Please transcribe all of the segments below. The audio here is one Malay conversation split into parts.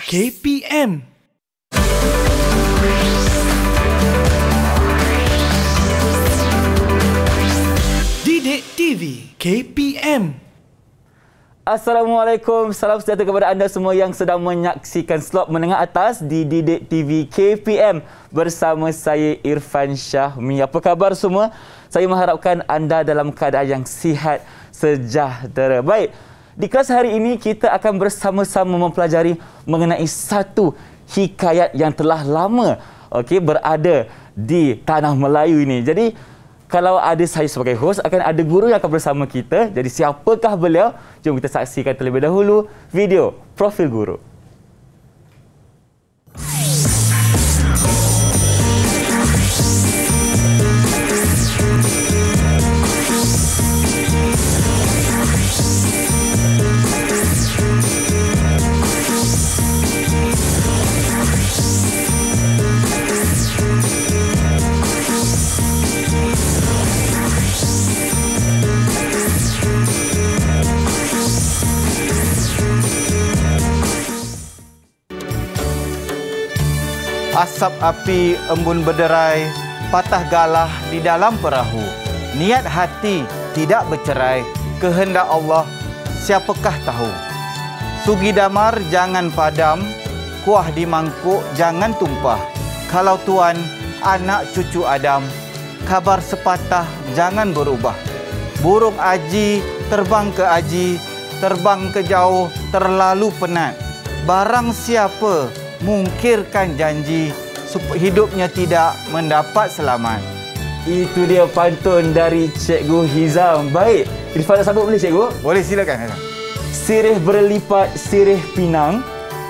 KPM. Didik TV KPM. Assalamualaikum. Salam sejahtera kepada anda semua yang sedang menyaksikan slot menengah atas di Didik TV KPM bersama saya Irfan Syahmi. Apa khabar semua? Saya mengharapkan anda dalam keadaan yang sihat sejahtera. Baik, di kelas hari ini kita akan bersama-sama mempelajari mengenai satu hikayat yang telah lama okey berada di tanah Melayu ini. Jadi kalau ada saya sebagai host akan ada guru yang akan bersama kita. Jadi siapakah beliau? Jom kita saksikan terlebih dahulu video profil guru. asap api embun berderai, patah galah di dalam perahu. Niat hati tidak bercerai, kehendak Allah siapakah tahu. Sugi damar jangan padam, kuah di mangkuk jangan tumpah. Kalau tuan anak cucu Adam, kabar sepatah jangan berubah. Burung aji terbang ke aji, terbang ke jauh terlalu penat. Barang siapa mungkirkan janji supaya hidupnya tidak mendapat selamat. Itu dia pantun dari Cikgu Hizam. Baik, Irfan dah sambut boleh Cikgu? Boleh, silakan. Sirih berlipat, sirih pinang,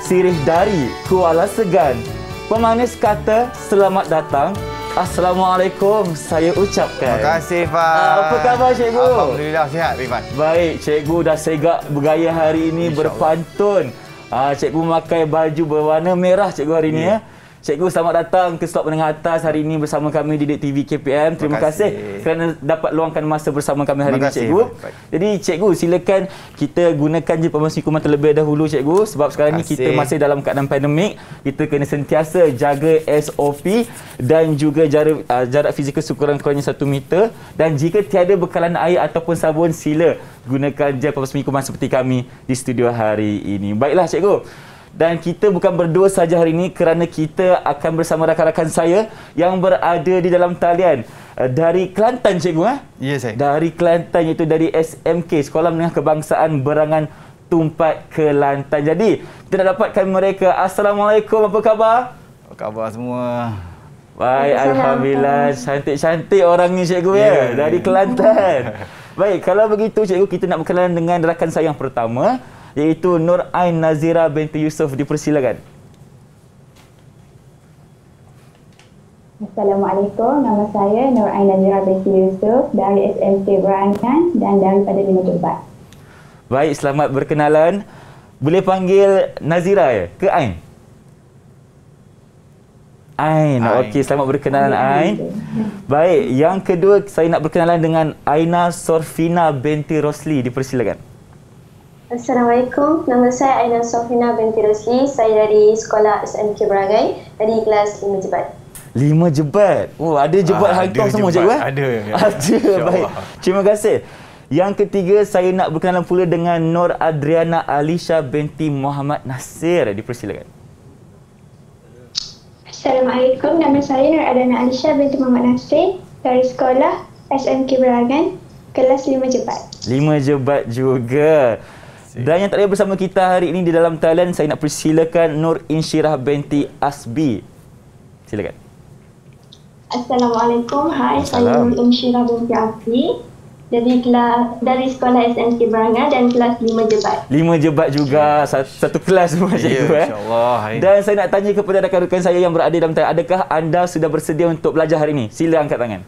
sirih dari Kuala Segan. Pemanis kata selamat datang. Assalamualaikum, saya ucapkan. Terima kasih, Pak. Apa khabar, Cikgu? Alhamdulillah, sihat, Rifat. Baik, Cikgu dah segak bergaya hari ini berpantun. Ah, cikgu memakai baju berwarna merah cikgu hari yeah. ni ya. ya. Cikgu selamat datang ke slot menengah atas hari ini bersama kami di DTV KPM. Terima kasih. kasih kerana dapat luangkan masa bersama kami hari Terima ini Cikgu. Baik, baik. Jadi Cikgu silakan kita gunakan je pemasukan hukuman terlebih dahulu Cikgu sebab sekarang ni kita masih dalam keadaan pandemik. Kita kena sentiasa jaga SOP dan juga jarak, uh, jarak fizikal sekurang-kurangnya satu meter dan jika tiada bekalan air ataupun sabun sila gunakan je pemasukan hukuman seperti kami di studio hari ini. Baiklah Cikgu dan kita bukan berdua saja hari ini kerana kita akan bersama rakan-rakan saya yang berada di dalam talian eh, dari Kelantan cikgu eh? Ya saya. Dari Kelantan iaitu dari SMK Sekolah Menengah Kebangsaan Berangan Tumpat Kelantan. Jadi, kita dah dapatkan mereka. Assalamualaikum, apa khabar? Apa khabar semua? Baik, alhamdulillah. Cantik-cantik orang ni cikgu ya yeah. Ya, ya. dari Kelantan. Baik, kalau begitu cikgu kita nak berkenalan dengan rakan saya yang pertama iaitu Nur Ain Nazira binti Yusuf dipersilakan. Assalamualaikum, nama saya Nur Ain Nazira binti Yusuf dari SMK Berangan dan daripada Lima Jubat. Baik, selamat berkenalan. Boleh panggil Nazira ya? ke Ain? Ain, Ain. okey selamat berkenalan Ain. Ain. Baik, yang kedua saya nak berkenalan dengan Aina Sorfina binti Rosli dipersilakan. Assalamualaikum. Nama saya Aina Sofina binti Rosli. Saya dari sekolah SMK Berangai dari kelas 5 Jebat. Lima jebat. Oh, ada jebat ah, hantar semua jebat. cikgu eh? Ada. Ya. Ada. Baik. Terima kasih. Yang ketiga, saya nak berkenalan pula dengan Nur Adriana Alisha binti Muhammad Nasir. Dipersilakan. Assalamualaikum. Nama saya Nur Adriana Alisha binti Muhammad Nasir dari sekolah SMK Berangan, kelas 5 jebat. 5 jebat juga kasih. Dan yang tak ada bersama kita hari ini di dalam talent, saya nak persilakan Nur Insyirah binti Asbi. Silakan. Assalamualaikum. Hai, Assalam. saya Nur Insyirah binti Asbi. Dari kelas dari sekolah SMK Berangga dan kelas 5 Jebat. 5 Jebat juga satu, satu kelas semua yeah, macam ya, tu eh. Dan saya nak tanya kepada rakan-rakan saya yang berada dalam talent, adakah anda sudah bersedia untuk belajar hari ini? Sila angkat tangan.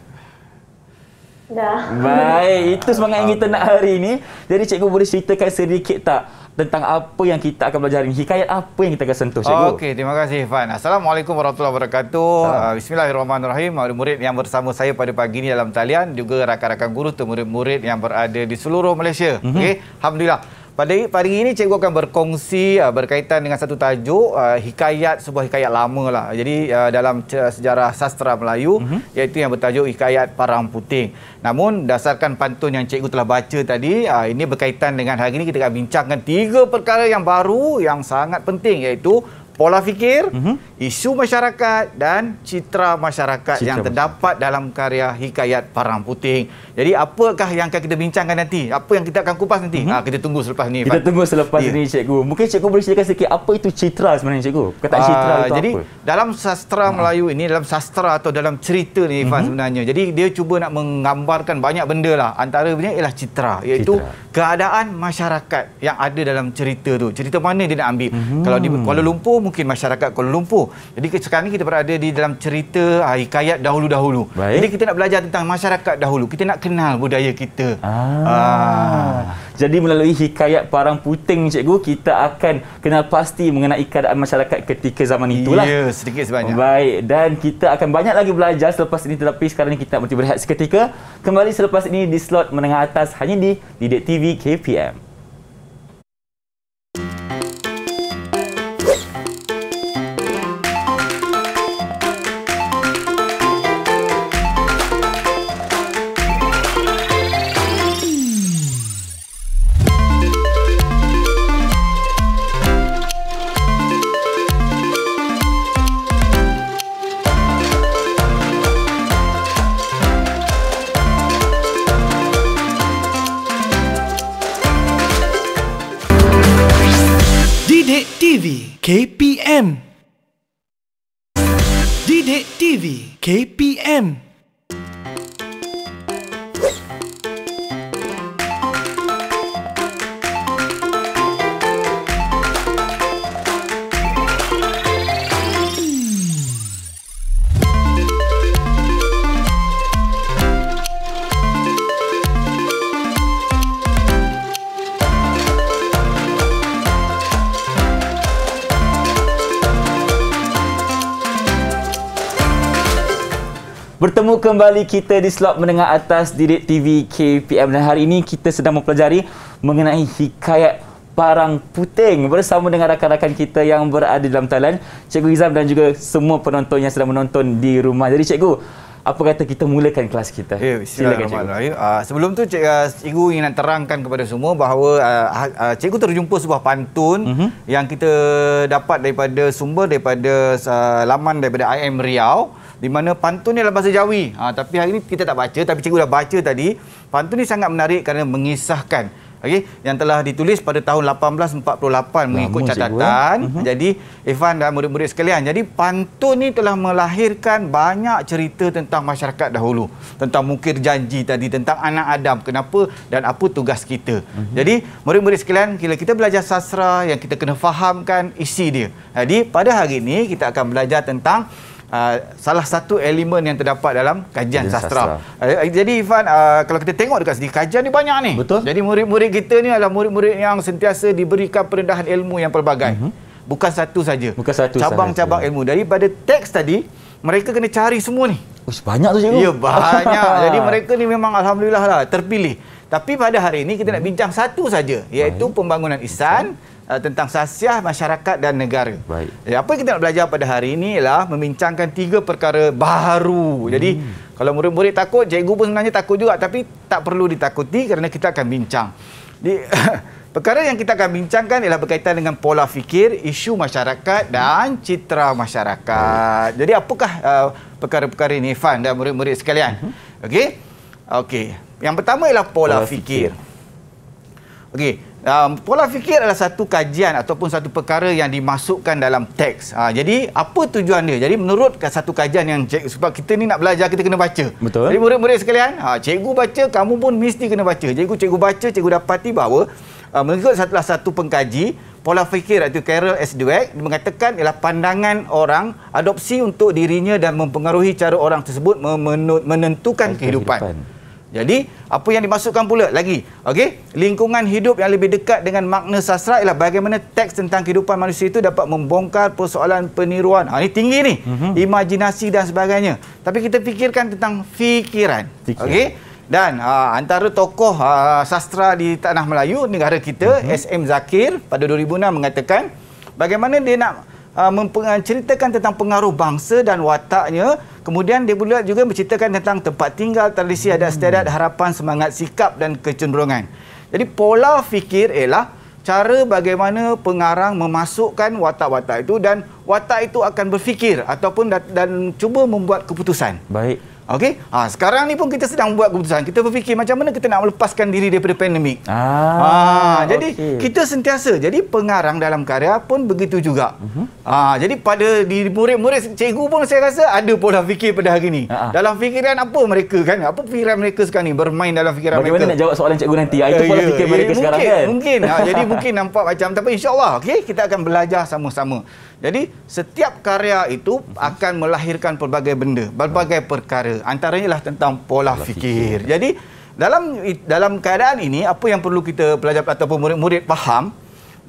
Dah. Baik, itu semangat yang kita nak hari ini. Jadi cikgu boleh ceritakan sedikit tak tentang apa yang kita akan belajar ini? Hikayat apa yang kita akan sentuh cikgu? Okey, terima kasih Ivan. Assalamualaikum warahmatullahi wabarakatuh. Uh, Bismillahirrahmanirrahim. Murid-murid yang bersama saya pada pagi ini dalam talian. Juga rakan-rakan guru tu murid-murid yang berada di seluruh Malaysia. Mm -hmm. Okey, Alhamdulillah. Pada pagi ini cikgu akan berkongsi uh, berkaitan dengan satu tajuk uh, hikayat sebuah hikayat lama lah. Jadi uh, dalam sejarah sastra Melayu mm-hmm. iaitu yang bertajuk hikayat Parang Puting. Namun dasarkan pantun yang cikgu telah baca tadi uh, ini berkaitan dengan hari ini kita akan bincangkan tiga perkara yang baru yang sangat penting iaitu pola fikir, mm -hmm. isu masyarakat dan citra masyarakat citra yang terdapat dalam karya Hikayat Parang Puting. Jadi apakah yang akan kita bincangkan nanti? Apa yang kita akan kupas nanti? Mm -hmm. ha, kita tunggu selepas ni. Kita tunggu selepas yeah. ini Cikgu. Mungkin Cikgu boleh ceritakan sikit apa itu citra sebenarnya Cikgu? Kata ah, citra itu jadi, apa? Jadi dalam sastra uh mhm. -huh. Melayu ini, dalam sastra atau dalam cerita ni Ifan mm -hmm. sebenarnya. Jadi dia cuba nak menggambarkan banyak benda lah. Antara benda ialah citra. Iaitu citra. keadaan masyarakat yang ada dalam cerita tu. Cerita mana dia nak ambil. Mm -hmm. Kalau di Kuala Lumpur mungkin masyarakat Kuala Lumpur. Jadi sekarang ni kita berada di dalam cerita ah, hikayat dahulu-dahulu. Jadi kita nak belajar tentang masyarakat dahulu. Kita nak kenal budaya kita. Ah. Uh. Jadi melalui hikayat Parang Puting cikgu kita akan kenal pasti mengenai keadaan masyarakat ketika zaman itulah. Ya, yeah, sedikit sebanyak. Baik dan kita akan banyak lagi belajar selepas ini tetapi sekarang ni kita nak berehat seketika. Kembali selepas ini di slot menengah atas hanya di Didik TV KPM. KPM Bertemu kembali kita di slot menengah atas Didik TV KPM dan hari ini kita sedang mempelajari mengenai hikayat Parang Puting bersama dengan rakan-rakan kita yang berada dalam talian Cikgu Izam dan juga semua penonton yang sedang menonton di rumah. Jadi cikgu, apa kata kita mulakan kelas kita? Ya, silakan cikgu. Uh, sebelum tu cik, ah, cikgu ingin terangkan kepada semua bahawa uh, uh, cikgu terjumpa sebuah pantun uh mhm. -huh. yang kita dapat daripada sumber daripada uh, laman daripada IM Riau di mana pantun ni dalam bahasa Jawi. Ha, tapi hari ni kita tak baca, tapi cikgu dah baca tadi. Pantun ni sangat menarik kerana mengisahkan okay? yang telah ditulis pada tahun 1848 mengikut Lama, eh. catatan. Uh-huh. Jadi, Evan dan murid-murid sekalian, jadi pantun ini telah melahirkan banyak cerita tentang masyarakat dahulu, tentang mukir janji tadi, tentang anak Adam, kenapa dan apa tugas kita. Uh-huh. Jadi, murid-murid sekalian, bila kita belajar sastra yang kita kena fahamkan isi dia. Jadi, pada hari ini kita akan belajar tentang Ah, salah satu elemen yang terdapat dalam kajian sastra. sastra. Uh, jadi Ivan uh, ah, kalau kita tengok dekat sini kajian ni banyak ni. Betul. Jadi murid-murid kita ni adalah murid-murid yang sentiasa diberikan perendahan ilmu yang pelbagai. Mm -hmm. Bukan satu saja. Bukan satu cabang-cabang ilmu. Dari pada teks tadi mereka kena cari semua ni. Ush, oh, banyak tu cikgu. Ya banyak. jadi mereka ni memang alhamdulillah lah terpilih. Tapi pada hari ini kita nak bincang satu saja iaitu Baik. pembangunan isan uh, tentang sasiah masyarakat dan negara. Baik. Jadi, eh, apa yang kita nak belajar pada hari ini ialah membincangkan tiga perkara baru. Hmm. Jadi kalau murid-murid takut, cikgu pun sebenarnya takut juga tapi tak perlu ditakuti kerana kita akan bincang. Jadi perkara yang kita akan bincangkan ialah berkaitan dengan pola fikir, isu masyarakat dan citra masyarakat. Baik. Jadi apakah uh, perkara-perkara ini Fan dan murid-murid sekalian? Hmm. Okey. Okey. Yang pertama ialah pola, pola fikir. fikir. Okey um, pola fikir adalah satu kajian ataupun satu perkara yang dimasukkan dalam teks. Uh, jadi apa tujuan dia? Jadi menurut satu kajian yang cik, sebab kita ni nak belajar kita kena baca. Betul. Jadi murid-murid sekalian, uh, cikgu baca kamu pun mesti kena baca. Jadi cikgu baca cikgu dapati bahawa uh, ha, mengikut satulah satu pengkaji pola fikir atau Carol S. Dweck mengatakan ialah pandangan orang adopsi untuk dirinya dan mempengaruhi cara orang tersebut menentukan kehidupan. kehidupan. Jadi, apa yang dimasukkan pula lagi? okay? lingkungan hidup yang lebih dekat dengan makna sastra ialah bagaimana teks tentang kehidupan manusia itu dapat membongkar persoalan peniruan. Ha, ini tinggi ni. Mm-hmm. Imajinasi dan sebagainya. Tapi kita fikirkan tentang fikiran. Fikir. Okey. Dan ha, antara tokoh ha, sastra di tanah Melayu negara kita, mm-hmm. SM Zakir pada 2006 mengatakan bagaimana dia nak Ah, menceritakan tentang pengaruh bangsa dan wataknya. Kemudian dia pula juga menceritakan tentang tempat tinggal, tradisi, adat, setiadat, hmm. harapan, semangat, sikap dan kecenderungan. Jadi pola fikir ialah cara bagaimana pengarang memasukkan watak-watak itu dan watak itu akan berfikir ataupun dan, dan cuba membuat keputusan. Baik. Okey? Ha, sekarang ni pun kita sedang buat keputusan. Kita berfikir macam mana kita nak melepaskan diri daripada pandemik. Ah, ha, jadi kita sentiasa. Jadi pengarang dalam karya pun begitu juga. Uh-huh. Ha, jadi pada di murid-murid cikgu pun saya rasa ada pola fikir pada hari ni. Uh-huh. Dalam fikiran apa mereka kan? Apa fikiran mereka sekarang ni? Bermain dalam fikiran Bagaimana mereka. Bagaimana nak jawab soalan cikgu nanti? itu pola yeah, fikir yeah, mereka yeah, sekarang mungkin, kan? Mungkin. Ha, jadi mungkin nampak macam. Tapi insyaAllah okay, kita akan belajar sama-sama. Jadi setiap karya itu mhm. akan melahirkan pelbagai benda, pelbagai perkara. Antaranya lah tentang pola, pola fikir. fikir. Jadi dalam dalam keadaan ini apa yang perlu kita pelajar ataupun murid-murid faham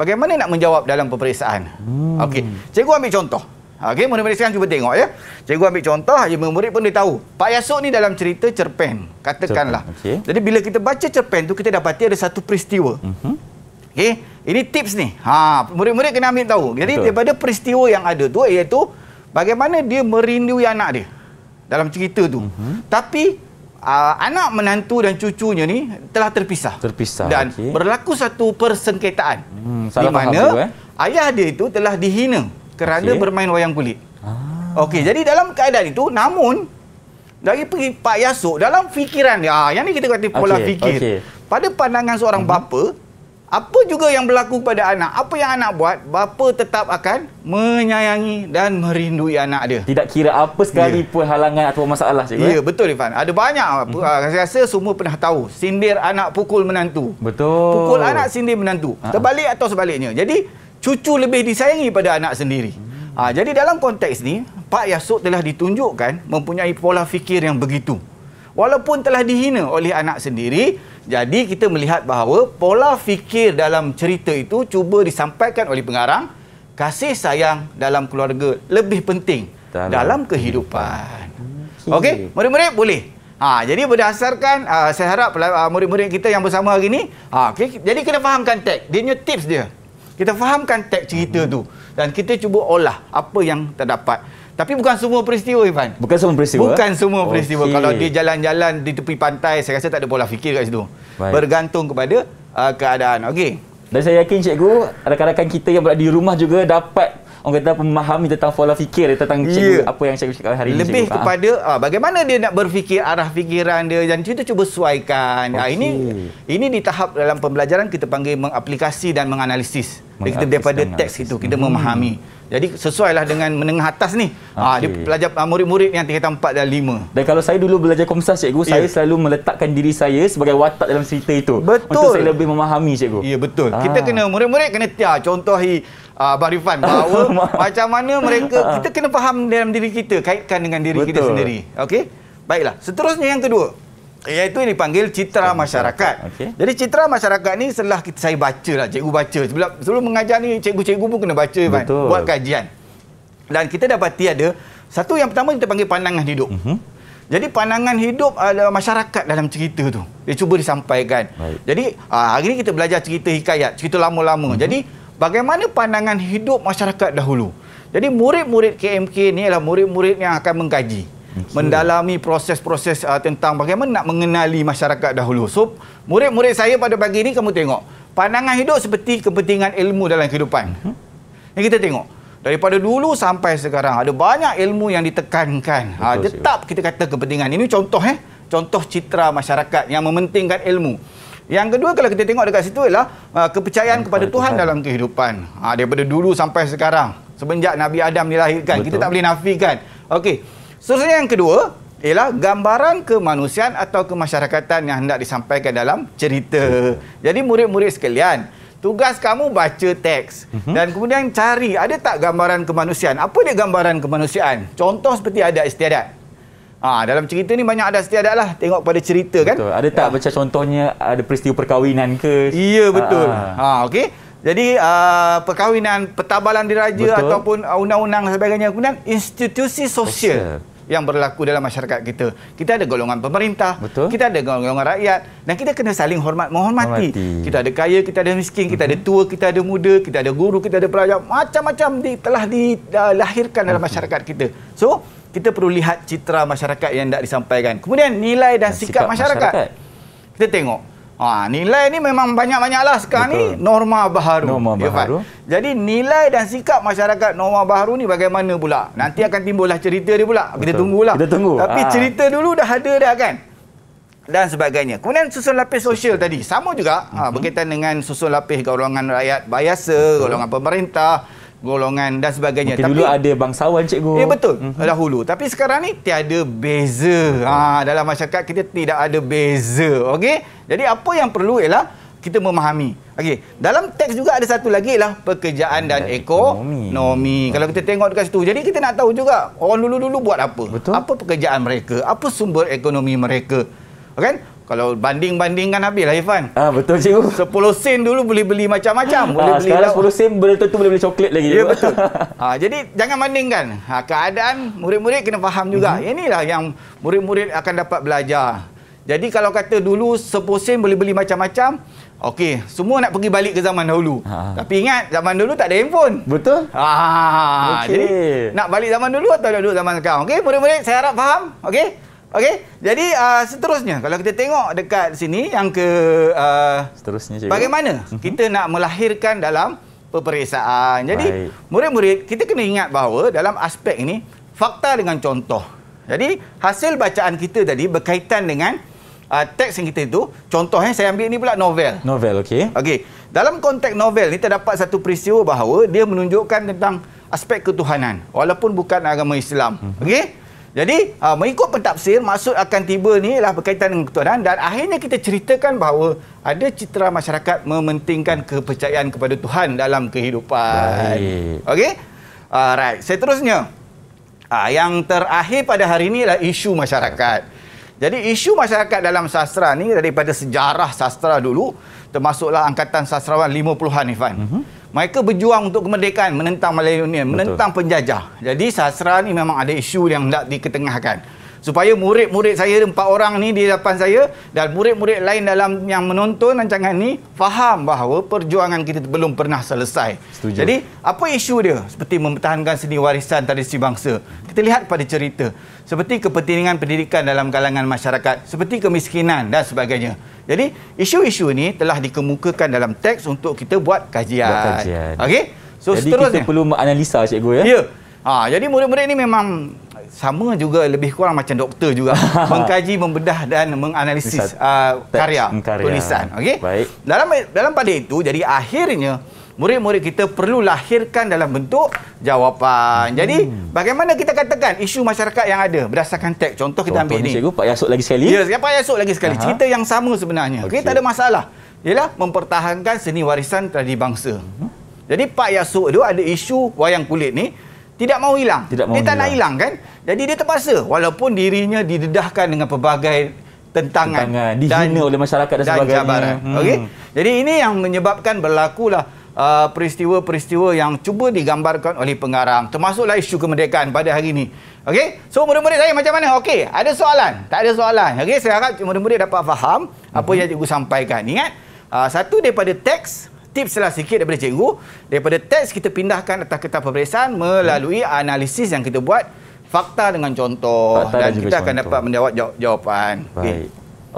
bagaimana nak menjawab dalam peperiksaan. Hmm. Okey, cikgu ambil contoh. Okey, murid-murid sekarang cuba tengok ya. Cikgu ambil contoh, ya murid pun dia tahu. Pak Yasuk ni dalam cerita cerpen, katakanlah. Cerpen. Okay. Jadi bila kita baca cerpen tu kita dapati ada satu peristiwa. Mhm. Uh-huh. Okey. Ini tips ni. Ha, murid-murid kena ambil tahu. Jadi Betul. daripada peristiwa yang ada tu iaitu bagaimana dia merindui anak dia dalam cerita tu. Mm-hmm. Tapi uh, anak menantu dan cucunya ni telah terpisah. Terpisah. Dan okay. berlaku satu persengketaan. Hmm, salah di mana faham tu, eh? ayah dia itu telah dihina kerana okay. bermain wayang kulit. Ah. Okey, jadi dalam keadaan itu namun dari pergi Pak Yasuk dalam fikiran dia, ah, yang ni kita kata pola okay, fikir. Okay. Pada pandangan seorang mm-hmm. bapa, apa juga yang berlaku pada anak, apa yang anak buat, bapa tetap akan menyayangi dan merindui anak dia. Tidak kira apa sekali yeah. halangan atau masalah, cikgu. Ya, yeah, betul Ivan. Ada banyak Mm -hmm. Ah, saya rasa semua pernah tahu, sindir anak pukul menantu. Betul. Pukul anak sindir menantu. Ha. Terbalik atau sebaliknya. Jadi, cucu lebih disayangi pada anak sendiri. Ha, jadi dalam konteks ni, Pak Yasuk telah ditunjukkan mempunyai pola fikir yang begitu walaupun telah dihina oleh anak sendiri jadi kita melihat bahawa pola fikir dalam cerita itu cuba disampaikan oleh pengarang kasih sayang dalam keluarga lebih penting dalam, dalam kehidupan okey okay? murid-murid boleh ha jadi berdasarkan uh, saya harap uh, murid-murid kita yang bersama hari ni ha okay? jadi kena fahamkan teks dia punya tips dia kita fahamkan teks cerita hmm. tu dan kita cuba olah apa yang terdapat tapi bukan semua peristiwa Ivan. Bukan semua peristiwa. Bukan semua peristiwa. Okay. Kalau dia jalan-jalan di tepi pantai, saya rasa tak ada bola fikir kat situ. Baik. Bergantung kepada uh, keadaan. Okey. Dan saya yakin cikgu, rakan-rakan kita yang berada di rumah juga dapat orang kata memahami tentang pola fikir tentang ya. cikgu yeah. apa yang cikgu cakap hari ini lebih cikgu, ha, ha. kepada ha. ah, bagaimana dia nak berfikir arah fikiran dia dan kita cuba sesuaikan. okay. ah, ini ini di tahap dalam pembelajaran kita panggil mengaplikasi dan menganalisis, menganalisis kita daripada teks itu kita hmm. memahami jadi sesuailah dengan menengah atas ni. Okay. Ah, ha, dia pelajar ah, murid-murid yang tingkatan 4 dan 5. Dan kalau saya dulu belajar komsa cikgu, yeah. saya ya. selalu meletakkan diri saya sebagai watak dalam cerita itu. Betul. Untuk saya lebih memahami cikgu. Ya yeah, betul. Ha. Kita kena murid-murid kena tiar contohi Abang Rifan bahawa macam mana mereka kita kena faham dalam diri kita kaitkan dengan diri betul. kita sendiri. Okey? Baiklah. Seterusnya yang kedua iaitu yang dipanggil citra masyarakat. Okay. Jadi citra masyarakat ni setelah kita, saya baca lah, cikgu baca. Sebelum, sebelum mengajar ni, cikgu-cikgu pun kena baca, Iban. Buat kajian. Dan kita dapati ada, satu yang pertama kita panggil pandangan hidup. Mm -hmm. Jadi pandangan hidup adalah masyarakat dalam cerita tu. Dia cuba disampaikan. Baik. Jadi ah, hari ni kita belajar cerita hikayat, cerita lama-lama. Mm -hmm. Jadi bagaimana pandangan hidup masyarakat dahulu? Jadi murid-murid KMK ni adalah murid-murid yang akan mengkaji mendalami proses-proses uh, tentang bagaimana nak mengenali masyarakat dahulu. So, murid-murid saya pada pagi ini kamu tengok, pandangan hidup seperti kepentingan ilmu dalam kehidupan. Mhm. Ini kita tengok. Daripada dulu sampai sekarang ada banyak ilmu yang ditekankan. Ha, tetap kita kata kepentingan. Ini contoh eh. Contoh citra masyarakat yang mementingkan ilmu. Yang kedua kalau kita tengok dekat situ ialah uh, kepercayaan kepada Tuhan, Tuhan dalam kehidupan. Ha, daripada dulu sampai sekarang. Semenjak Nabi Adam dilahirkan. Betul. Kita tak boleh nafikan. Okey. Seterusnya yang kedua ialah gambaran kemanusiaan atau kemasyarakatan yang hendak disampaikan dalam cerita. Jadi murid-murid sekalian, tugas kamu baca teks mhm. dan kemudian cari ada tak gambaran kemanusiaan. Apa dia gambaran kemanusiaan? Contoh seperti ada istiadat. Ha, dalam cerita ni banyak ada istiadat lah. Tengok pada cerita kan? betul. kan. Ada tak ya. macam contohnya ada peristiwa perkahwinan ke? Iya betul. Ah, ah. Ha, okey. Jadi uh, perkahwinan, pertabalan diraja Betul. ataupun uh, undang-undang uh, sebagainya kemudian institusi sosial Betul. yang berlaku dalam masyarakat kita. Kita ada golongan pemerintah, Betul. kita ada golongan rakyat dan kita kena saling hormat menghormati. Hormati. Kita ada kaya, kita ada miskin, kita mm -hmm. ada mhm. tua, kita ada muda, kita ada guru, kita ada pelajar, macam-macam di, telah dilahirkan dalam masyarakat kita. So, kita perlu lihat citra masyarakat yang nak disampaikan. Kemudian nilai dan, dan sikap, sikap masyarakat. masyarakat. Kita tengok Ha, nilai ni memang banyak-banyaklah sekarang Betul. ni norma baharu. Norma ya, baharu. Ya, Jadi nilai dan sikap masyarakat norma baharu ni bagaimana pula? Nanti akan timbullah cerita dia pula. Kita Betul. tunggulah. Kita tunggu. Tapi ha. cerita dulu dah ada dah kan? Dan sebagainya. Kemudian susun lapis sosial Betul. tadi. Sama juga uh -huh. ha, berkaitan dengan susun lapis golongan rakyat biasa, golongan pemerintah golongan dan sebagainya. Mungkin tapi dulu ada bangsawan cikgu. Ya eh, betul. Mm-hmm. Dahulu. Tapi sekarang ni tiada beza. Ha, dalam masyarakat kita tidak ada beza. Okey. Jadi apa yang perlu ialah kita memahami. Okey. Dalam teks juga ada satu lagi ialah pekerjaan dan, dan ekonomi. ekonomi. Kalau kita tengok dekat situ. Jadi kita nak tahu juga orang dulu-dulu buat apa. Betul. Apa pekerjaan mereka. Apa sumber ekonomi mereka. Okey? Kan? Kalau banding-bandingkan habis lah Irfan. Ah betul cikgu. 10 sen dulu boleh beli macam-macam. Ah, boleh ah, beli lah. 10 sen betul tu boleh beli coklat lagi. Ya betul. ah, jadi jangan bandingkan. Ah, keadaan murid-murid kena faham juga. Mm-hmm. Inilah yang murid-murid akan dapat belajar. Jadi kalau kata dulu 10 sen boleh beli macam-macam. Okey, semua nak pergi balik ke zaman dahulu. Ha. Tapi ingat, zaman dulu tak ada handphone. Betul. Ha. Ah, okay. Jadi, nak balik zaman dulu atau nak duduk zaman sekarang? Okey, murid-murid, saya harap faham. Okey. Okey, jadi uh, seterusnya kalau kita tengok dekat sini yang ke uh, seterusnya cikgu. Bagaimana uh mhm. -huh. kita nak melahirkan dalam peperiksaan. Jadi murid-murid kita kena ingat bahawa dalam aspek ini fakta dengan contoh. Jadi hasil bacaan kita tadi berkaitan dengan uh, teks yang kita itu. Contoh eh, saya ambil ini pula novel. Novel okey. Okey. Dalam konteks novel ni terdapat satu peristiwa bahawa dia menunjukkan tentang aspek ketuhanan walaupun bukan agama Islam. Uh mhm. -huh. Okey. Jadi uh, mengikut pentafsir maksud akan tiba ni lah berkaitan dengan ketuhanan dan akhirnya kita ceritakan bahawa ada citra masyarakat mementingkan kepercayaan kepada Tuhan dalam kehidupan. Okey. Alright, ah, seterusnya. Uh, yang terakhir pada hari ini adalah isu masyarakat. Jadi isu masyarakat dalam sastra ni daripada sejarah sastra dulu termasuklah angkatan sastrawan 50-an Ifan. Mm-hmm. Mereka berjuang untuk kemerdekaan, menentang Malaysia Union, menentang penjajah. Jadi sastra ni memang ada isu yang hendak diketengahkan supaya murid-murid saya empat orang ni di depan saya dan murid-murid lain dalam yang menonton rancangan ni faham bahawa perjuangan kita belum pernah selesai. Setuju. Jadi apa isu dia seperti mempertahankan seni warisan tradisi bangsa? Kita lihat pada cerita seperti kepentingan pendidikan dalam kalangan masyarakat, seperti kemiskinan dan sebagainya. Jadi isu-isu ini telah dikemukakan dalam teks untuk kita buat kajian. Buat kajian. Okey. So, jadi seterusnya. kita perlu menganalisa cikgu ya. Ya. Ha, jadi murid-murid ini memang sama juga lebih kurang macam doktor juga mengkaji membedah dan menganalisis uh, hmm, karya, tulisan okey dalam dalam pada itu jadi akhirnya murid-murid kita perlu lahirkan dalam bentuk jawapan. Jadi, hmm. bagaimana kita katakan isu masyarakat yang ada berdasarkan teks? Contoh, Contoh kita ambil ni. Cikgu, Pak Yasuk lagi sekali. Ya, Pak Yasuk lagi sekali. Aha. Cerita yang sama sebenarnya. Okey, okay, tak ada masalah. Ialah mempertahankan seni warisan tradisi bangsa. Hmm. Jadi, Pak Yasuk tu ada isu wayang kulit ni tidak mau hilang. Tidak mau dia hilang. nak hilang kan? Jadi dia terpaksa walaupun dirinya didedahkan dengan pelbagai tentangan, tentangan dihina oleh masyarakat dan, dan sebagainya. Hmm. Okey. Jadi ini yang menyebabkan berlakulah uh, peristiwa-peristiwa uh, yang cuba digambarkan oleh pengarang termasuklah isu kemerdekaan pada hari ini. Okey. So murid-murid saya macam mana? Okey, ada soalan? Tak ada soalan. Okey, saya harap murid-murid dapat faham hmm. apa mhm. yang cikgu sampaikan. Ingat, uh, satu daripada teks tipslah sikit daripada cikgu daripada teks kita pindahkan atas kertas peperiksaan melalui hmm. analisis yang kita buat fakta dengan contoh fakta dan, dan kita contoh. akan dapat menjawab jawapan. Baik. Okay.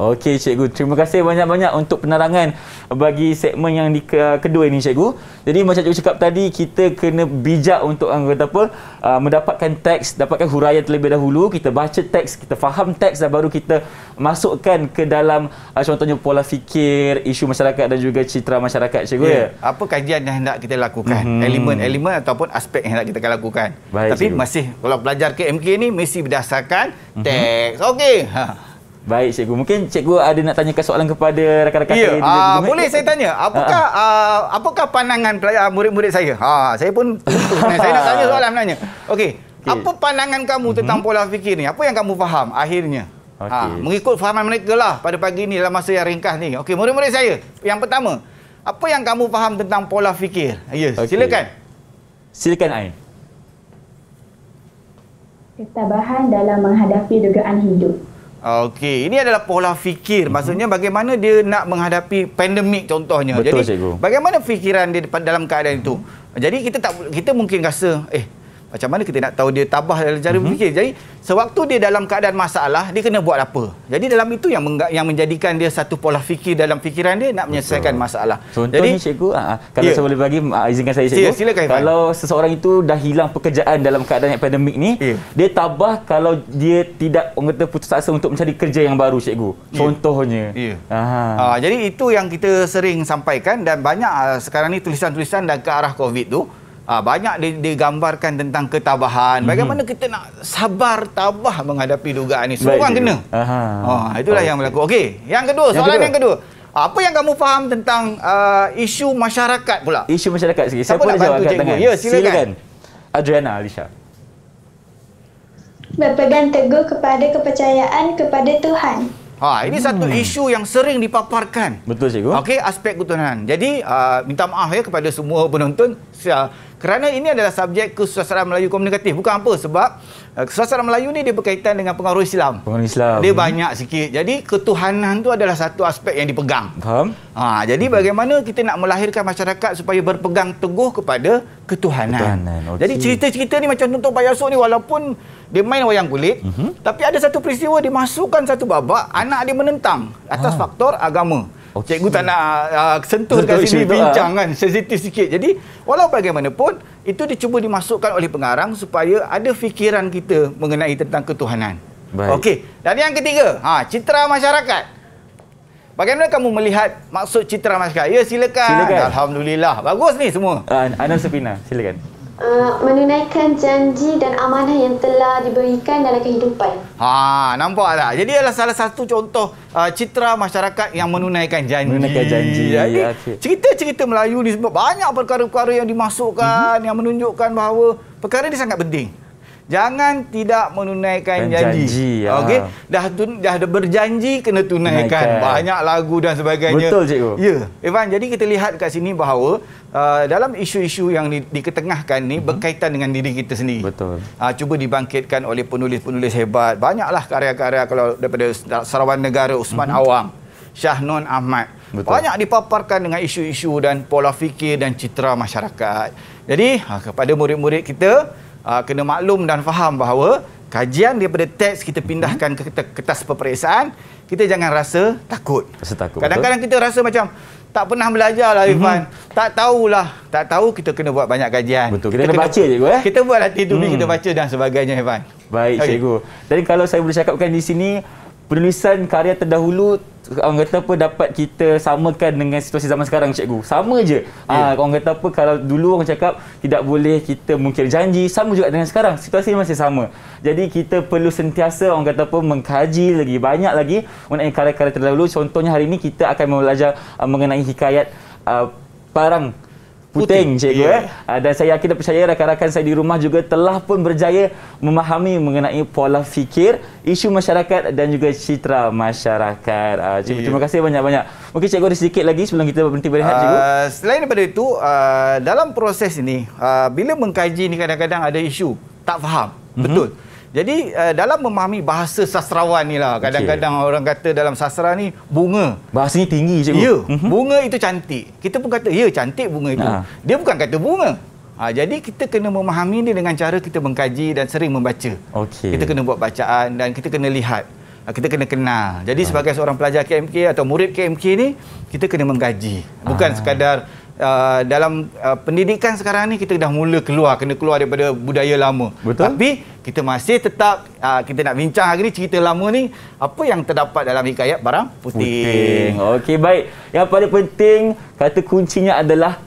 Okey cikgu, terima kasih banyak-banyak untuk penerangan bagi segmen yang di, uh, kedua ini cikgu. Jadi macam cikgu cakap tadi, kita kena bijak untuk uh, kata apa, uh, mendapatkan teks, dapatkan huraian terlebih dahulu, kita baca teks, kita faham teks dan baru kita masukkan ke dalam uh, contohnya pola fikir, isu masyarakat dan juga citra masyarakat cikgu. Yeah. Ya? Apa kajian yang hendak kita lakukan? Elemen-elemen hmm. ataupun aspek yang hendak kita lakukan? Baik, Tapi cikgu. masih, kalau pelajar KMK ni mesti berdasarkan mhm. teks. Hmm. Okey. Ha. Baik cikgu. Mungkin cikgu ada nak tanya soalan kepada rakan-rakan ya, saya. Ya, uh, boleh saya tanya. Apakah uh, apakah pandangan ah, murid-murid saya? Ha, saya pun saya nak tanya soalan sebenarnya. Okey. Okay. Apa pandangan kamu mhm. tentang pola fikir ni? Apa yang kamu faham akhirnya? Okay. Ha, mengikut fahaman mereka lah pada pagi ni dalam masa yang ringkas ni. Okey, murid-murid saya. Yang pertama, apa yang kamu faham tentang pola fikir? Ya, yes, okay. silakan. Silakan Ain. Ketabahan dalam menghadapi dugaan hidup. Okey, ini adalah pola fikir. Mhm. Maksudnya bagaimana dia nak menghadapi pandemik contohnya. Betul, Jadi cikgu. bagaimana fikiran dia dalam keadaan itu? Mhm. Jadi kita tak kita mungkin rasa eh macam mana kita nak tahu dia tabah dalam cara mhm. berfikir. Mm-hmm. Jadi sewaktu dia dalam keadaan masalah, dia kena buat apa? Jadi dalam itu yang meng- yang menjadikan dia satu pola fikir dalam fikiran dia nak menyelesaikan Betul. masalah. Contohnya Jadi, cikgu, uh, kalau yeah. saya boleh bagi uh, izinkan saya ya, cikgu. Yeah, silakan, kalau Ifan. seseorang itu dah hilang pekerjaan dalam keadaan pandemik ni, yeah. dia tabah kalau dia tidak orang kata putus asa untuk mencari kerja yang baru cikgu. Ya. Contohnya. Yeah. Ya. Yeah. Uh, jadi itu yang kita sering sampaikan dan banyak uh, sekarang ni tulisan-tulisan dan ke arah COVID tu. Aa, ah, banyak digambarkan tentang ketabahan. Mhm. Bagaimana mm -hmm. kita nak sabar tabah menghadapi dugaan ini? Semua orang kena. Aha. Oh, itulah okay. yang berlaku. Okey, yang kedua, yang soalan kedua. yang kedua. Apa yang kamu faham tentang uh, isu masyarakat pula? Isu masyarakat sikit. Siapa, Siapa nak jawab kat tangan? Ya, silakan. silakan. Adriana Alisha. Berpegang teguh kepada kepercayaan kepada Tuhan. Ha, ini hmm. satu isu yang sering dipaparkan. Betul cikgu. Okey, aspek ketuhanan. Jadi, uh, minta maaf ya kepada semua penonton uh, kerana ini adalah subjek kesusasteraan Melayu komunikatif. Bukan apa sebab uh, kesusasteraan Melayu ni dia berkaitan dengan pengaruh Islam. Pengaruh Islam. Dia hmm. banyak sikit. Jadi, ketuhanan tu adalah satu aspek yang dipegang. Faham? Ha, jadi hmm. bagaimana kita nak melahirkan masyarakat supaya berpegang teguh kepada ketuhanan. ketuhanan. Okay. Jadi, cerita-cerita ni macam contoh Pak Yasuk ni walaupun dia main wayang kulit mm-hmm. tapi ada satu peristiwa dimasukkan satu babak anak dia menentang atas ha. faktor agama okay. Oh, cikgu tak nak uh, sentuh kat sini bincang kan sensitif sikit jadi walaupun bagaimanapun itu dicuba dimasukkan oleh pengarang supaya ada fikiran kita mengenai tentang ketuhanan Okay, dan yang ketiga ha citra masyarakat Bagaimana kamu melihat maksud citra masyarakat? Ya, silakan. silakan. Alhamdulillah. Bagus ni semua. Uh, Anam Sepina, silakan. Eh, menunaikan janji dan amanah yang telah diberikan dalam kehidupan. Ha, nampak tak? Jadi adalah salah satu contoh uh, citra masyarakat yang menunaikan janji. Menunaikan janji. Jadi, ya, Cerita-cerita Melayu ni sebab banyak perkara-perkara yang dimasukkan mm-hmm. yang menunjukkan bahawa perkara ini sangat penting. Jangan tidak menunaikan janji. janji. Ya. Okey, dah tun, dah berjanji kena tunaikan. tunaikan. Banyak lagu dan sebagainya. Betul cikgu. Ya, Evan, jadi kita lihat kat sini bahawa uh, dalam isu-isu yang di, diketengahkan ni uh-huh. berkaitan dengan diri kita sendiri. Betul. Uh, cuba dibangkitkan oleh penulis-penulis hebat. Banyaklah karya-karya kalau daripada Sarawan Negara Usman uh-huh. Mhm. Awang, Syahnon Ahmad. Betul. Banyak dipaparkan dengan isu-isu dan pola fikir dan citra masyarakat. Jadi uh, kepada murid-murid kita uh, kena maklum dan faham bahawa kajian daripada teks kita pindahkan uh-huh. ke kertas peperiksaan kita jangan rasa takut. Kadang-kadang kita rasa macam tak pernah belajar lah mhm. Irfan. Mm-hmm. Tak tahulah. Tak tahu kita kena buat banyak kajian. Betul. Kita, kena, kena baca cikgu eh. Kita buat latihan tu mm. kita hmm. baca dan sebagainya Irfan. Baik okay. cikgu. Jadi kalau saya boleh cakapkan di sini penulisan karya terdahulu orang kata apa dapat kita samakan dengan situasi zaman sekarang cikgu sama je yeah. ha, ya. orang kata apa kalau dulu orang cakap tidak boleh kita mungkir janji sama juga dengan sekarang situasi masih sama jadi kita perlu sentiasa orang kata apa mengkaji lagi banyak lagi mengenai karya-karya terdahulu contohnya hari ini kita akan belajar uh, ah, mengenai hikayat uh, parang Puting, Puting cikgu yeah. eh. Ah, dan saya yakin dan percaya rakan-rakan saya di rumah juga telah pun berjaya memahami mengenai pola fikir, isu masyarakat dan juga citra masyarakat. Ah, cikgu, yeah. terima kasih banyak-banyak. Mungkin cikgu ada sedikit lagi sebelum kita berhenti berehat, cikgu. Uh, selain daripada itu, uh, dalam proses ini, uh, bila mengkaji ini kadang-kadang ada isu tak faham. Mm -hmm. Betul. Jadi uh, dalam memahami bahasa sastrawan ni lah kadang-kadang okay. orang kata dalam sastra ni bunga bahasanya tinggi cikgu. Ya, mm-hmm. bunga itu cantik. Kita pun kata ya cantik bunga itu. Nah. Ha. Dia bukan kata bunga. Ha, jadi kita kena memahami ni dengan cara kita mengkaji dan sering membaca. Okay. Kita kena buat bacaan dan kita kena lihat. Ha, kita kena kenal. Jadi ha. sebagai seorang pelajar KMK atau murid KMK ni kita kena mengkaji. Bukan ha. sekadar uh, dalam uh, pendidikan sekarang ni kita dah mula keluar kena keluar daripada budaya lama Betul? tapi kita masih tetap uh, kita nak bincang hari ni cerita lama ni apa yang terdapat dalam hikayat barang putih, putih. okey baik yang paling penting kata kuncinya adalah